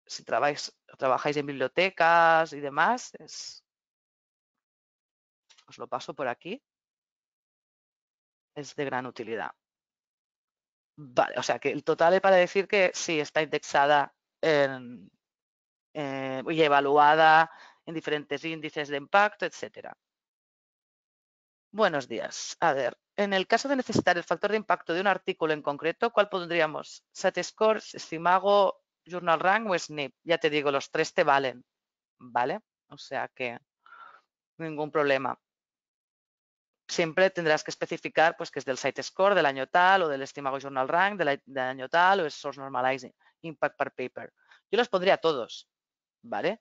si trabajáis en bibliotecas y demás, es... os lo paso por aquí, es de gran utilidad. Vale, o sea que el total es para decir que sí, está indexada eh, y evaluada en diferentes índices de impacto, etcétera. Buenos días. A ver, en el caso de necesitar el factor de impacto de un artículo en concreto, ¿cuál pondríamos? scores, estimago, Journal Rank o SNIP. Ya te digo, los tres te valen, ¿vale? O sea que ningún problema. Siempre tendrás que especificar pues, que es del site score del año tal o del Estimago Journal Rank del, año tal o es Source Normalizing, Impact per Paper. Yo los pondría todos, ¿vale?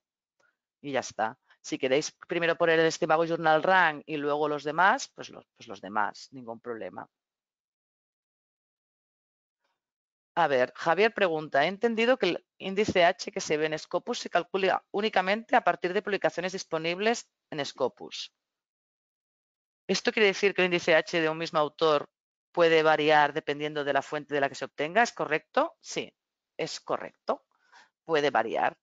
y ya está. Si queréis primero poner el estimado Journal Rank y luego los demás, pues los, pues los demás, ningún problema. A ver, Javier pregunta, he entendido que el índice H que se ve en Scopus se calcula únicamente a partir de publicaciones disponibles en Scopus. ¿Esto quiere decir que el índice H de un mismo autor puede variar dependiendo de la fuente de la que se obtenga? ¿Es correcto? Sí, es correcto. Puede variar.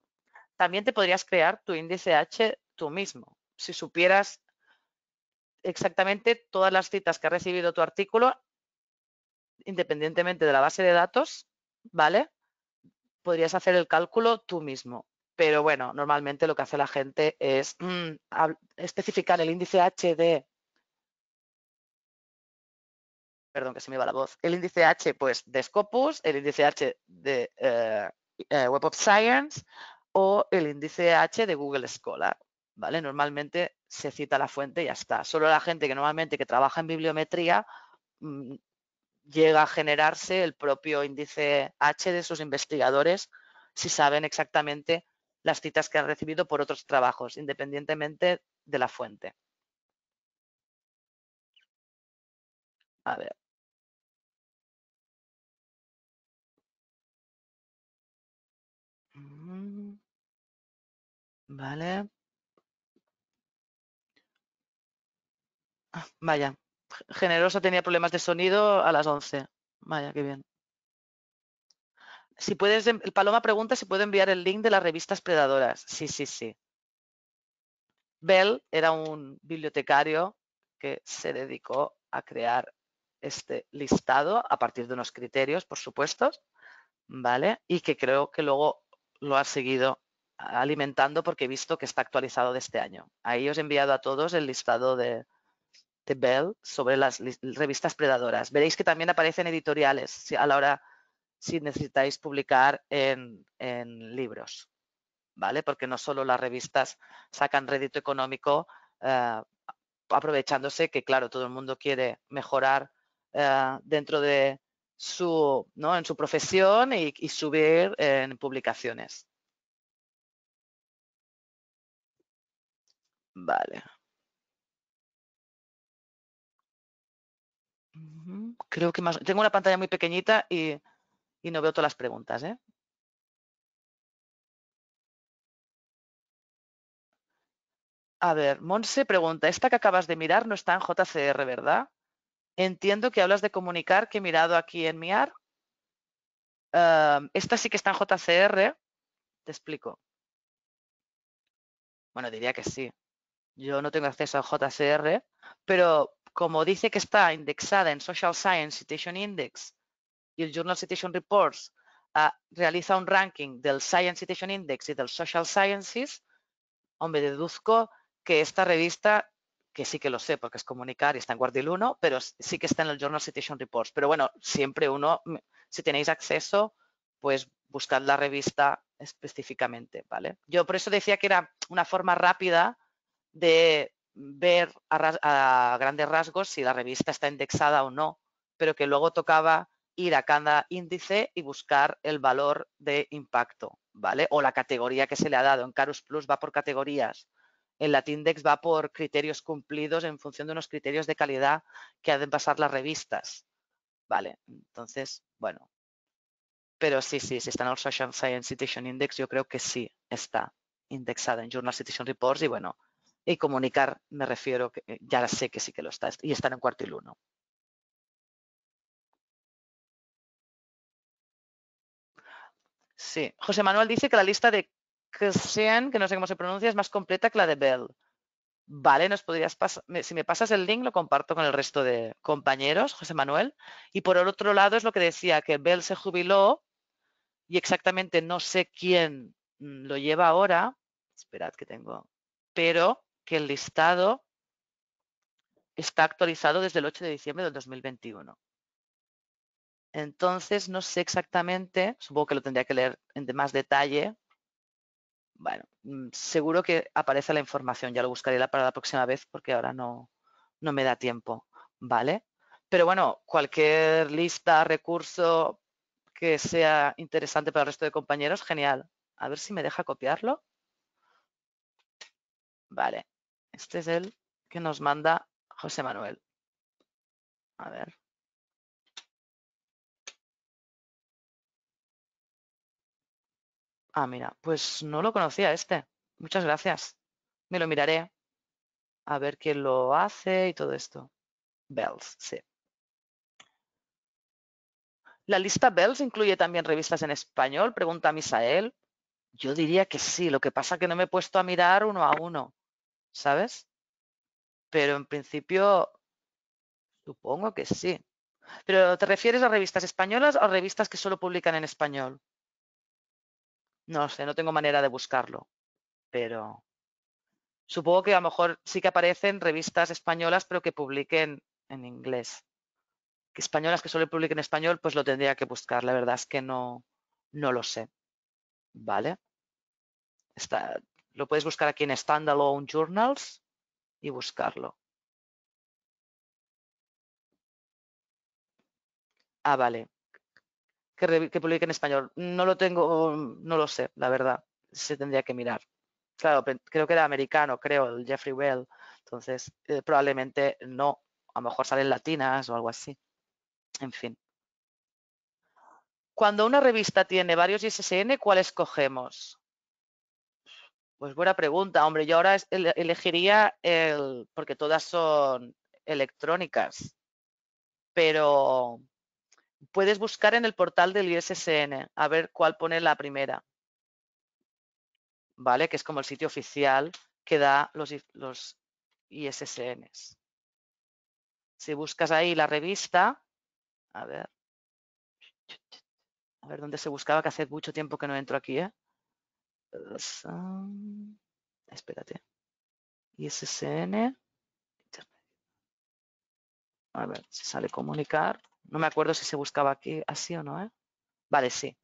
También te podrías crear tu índice H tú mismo. Si supieras exactamente todas las citas que ha recibido tu artículo, independientemente de la base de datos, ¿vale? Podrías hacer el cálculo tú mismo. Pero bueno, normalmente lo que hace la gente es mm, especificar el índice H de perdón que se me va la voz, el índice H pues de Scopus, el índice H de eh, eh, Web of Science, o el índice H de Google Scholar. ¿vale? Normalmente se cita la fuente y ya está. Solo la gente que normalmente que trabaja en bibliometría mm, llega a generarse el propio índice H de sus investigadores si saben exactamente las citas que han recibido por otros trabajos, independientemente de la fuente. A ver. Vale. Ah, vaya, generosa tenía problemas de sonido a las 11. Vaya, qué bien. Si puedes, el em-, Paloma pregunta si puedo enviar el link de las revistas predadoras. Sí, sí, sí. Bell era un bibliotecario que se dedicó a crear este listado a partir de unos criterios, por supuesto, ¿vale? Y que creo que luego lo ha seguido alimentando porque he visto que está actualizado de este año. Ahí os he enviado a todos el listado de, de Bell sobre las revistas predadoras. Veréis que también aparecen editoriales a la hora si necesitáis publicar en, libros, ¿vale? Porque no solo las revistas sacan rédito económico eh, aprovechándose que, claro, todo el mundo quiere mejorar eh, dentro de su, en su profesión y subir en publicaciones. Vale. Creo que más... Tengo una pantalla muy pequeñita y, no veo todas las preguntas. ¿eh? A ver, Monse pregunta, esta que acabas de mirar no está en JCR, ¿verdad? Entiendo que hablas de comunicar que he mirado aquí en MIAR. Em, esta sí que está en JCR. Te explico. Bueno, diría que sí. Yo no tengo acceso a JCR, pero como dice que está indexada en Social Science Citation Index y el Journal Citation Reports realiza un ranking del Science Citation Index y del Social Sciences, me deduzco que esta revista, que sí que lo sé porque es comunicar y está en GuardiLuno, 1, pero sí que está en el Journal Citation Reports. Pero bueno, siempre uno, si tenéis acceso, pues buscad la revista específicamente, ¿vale? Yo por eso decía que era una forma rápida de ver a, grandes rasgos si la revista está indexada o no, pero que luego tocaba ir a cada índice y buscar el valor de impacto, ¿vale? O la categoría que se le ha dado. En Carus Plus va por categorías. En Latindex va por criterios cumplidos en función de unos criterios de calidad que han de pasar las revistas. Vale, entonces, bueno. Pero sí, sí, si está en el Social Science Citation Index, yo creo que sí está indexada en Journal Citation Reports y bueno, y comunicar, me refiero, que eh, ya sé que sí que lo está, y están en y 1. Sí, José Manuel dice que la lista de sean que no sé cómo se pronuncia, es más completa que la de Bell. Vale, nos podrías pasar, si me pasas el link lo comparto con el resto de compañeros, José Manuel. Y por otro lado es lo que decía, que Bell se jubiló y exactamente no sé quién mm, lo lleva ahora, esperad que tengo, pero que el listado está actualizado desde el 8 de diciembre del 2021. Entonces, no sé exactamente, supongo que lo tendría que leer en más detalle. Bueno, mm, seguro que aparece la información, ya lo buscaré para la próxima vez porque ahora no, no me da tiempo, ¿vale? Pero bueno, cualquier lista, recurso que sea interesante para el resto de compañeros, genial. A ver si me deja copiarlo. Vale. Este es el que nos manda José Manuel. A ver. Ah, mira, pues no lo conocía este. Muchas gracias. Me lo miraré. A ver quién lo hace y todo esto. Bells, sí. ¿La lista Bells incluye también revistas en español? Pregunta Misael. Yo diría que sí, lo que pasa que no me he puesto a mirar uno a uno. ¿sabes? Pero en principio, supongo que sí. ¿Pero te refieres a revistas españolas o revistas que solo publican en español? No sé, no tengo manera de buscarlo, pero supongo que a lo mejor sí que aparecen revistas españolas, pero que publiquen en inglés. Que españolas que solo publiquen en español, pues lo tendría que buscar. La verdad es que no, no lo sé. ¿Vale? Está, lo puedes buscar aquí en Standalone Journals y buscarlo. Ah, vale. Que, publica en español. No lo tengo, no lo sé, la verdad. Se tendría que mirar. Claro, creo que era americano, creo, el Jeffrey Well. Entonces, eh, probablemente no. A lo mejor salen latinas o algo así. En fin. Cuando una revista tiene varios ISSN, ¿cuál escogemos? Pues buena pregunta, hombre, yo ahora elegiría el, porque todas son electrónicas, pero puedes buscar en el portal del ISSN a ver cuál pone la primera, ¿vale? Que es como el sitio oficial que da los, los ISSNs. Si buscas ahí la revista, a ver, a ver dónde se buscaba, que hace mucho tiempo que no entro aquí, ¿eh? espérate. ISSN. A ver si sale comunicar. No me acuerdo si se buscaba aquí así o no. ¿eh? Vale, sí.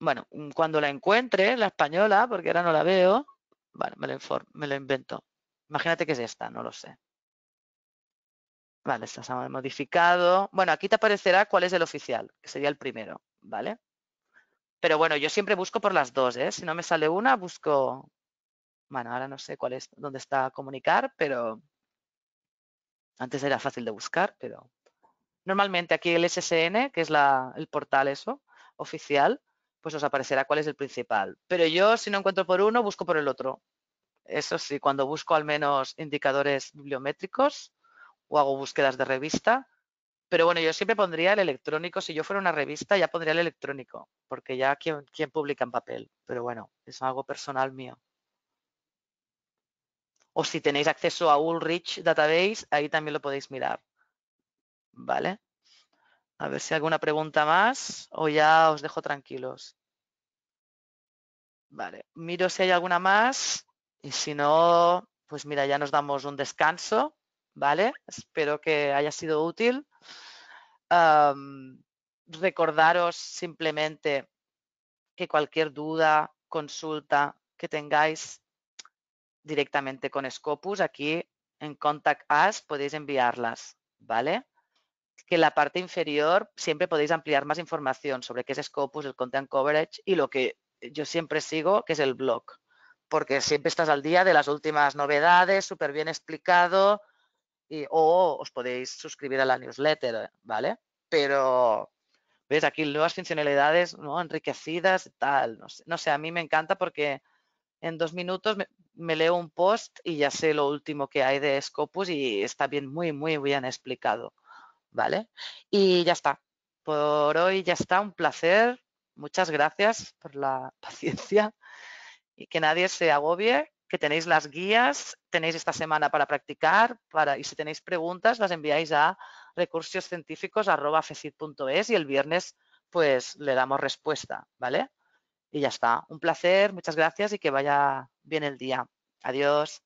Bueno, mm, cuando la encuentre, la española, porque ahora no la veo, vale, me lo, invento. Imagínate que es esta, no lo sé. Vale, esta se ha modificado. Bueno, aquí te aparecerá cuál es el oficial, que sería el primero, ¿vale? Pero bueno, yo siempre busco por las dos, ¿eh? Si no me sale una, busco... Bueno, ahora no sé cuál es, dónde está comunicar, pero... Antes era fácil de buscar, pero... Normalmente aquí el SSN, que es la, el portal eso, oficial, pues os aparecerá cuál es el principal. Pero yo, si no encuentro por uno, busco por el otro. Eso sí, cuando busco al menos indicadores bibliométricos o hago búsquedas de revista, pero bueno, yo siempre pondría el electrónico, si yo fuera una revista ya pondría el electrónico, porque ya quien, publica en papel, pero bueno, es algo personal mío. O si tenéis acceso a Ulrich Database, ahí también lo podéis mirar. ¿Vale? A ver si hay alguna pregunta más o ya os dejo tranquilos. Vale, miro si hay alguna más y si no, pues mira, ya nos damos un descanso, ¿vale? Espero que haya sido útil recordaros simplemente que cualquier duda, consulta que tengáis directamente con Scopus, aquí en Contact Us podéis enviarlas, ¿vale? Que en la parte inferior siempre podéis ampliar más información sobre qué es Scopus, el Content Coverage y lo que yo siempre sigo, que es el blog, porque siempre estás al día de las últimas novedades, súper bien explicado, o os podéis suscribir a la newsletter, ¿vale? Pero, ¿ves? Aquí nuevas funcionalidades ¿no? enriquecidas, tal. No sé, a mí me encanta porque en dos minutos me, leo un post y ya sé lo último que hay de Scopus y está bien, muy, muy bien explicado, ¿vale? Y ya está. Por hoy ya está, un placer. Muchas gracias por la paciencia y que nadie se agobie que tenéis las guías, tenéis esta semana para practicar para, y si tenéis preguntas las enviáis a recursoscientíficos.fecid.es y el viernes pues le damos respuesta, ¿vale? Y ya está. Un placer, muchas gracias y que vaya bien el día. Adiós.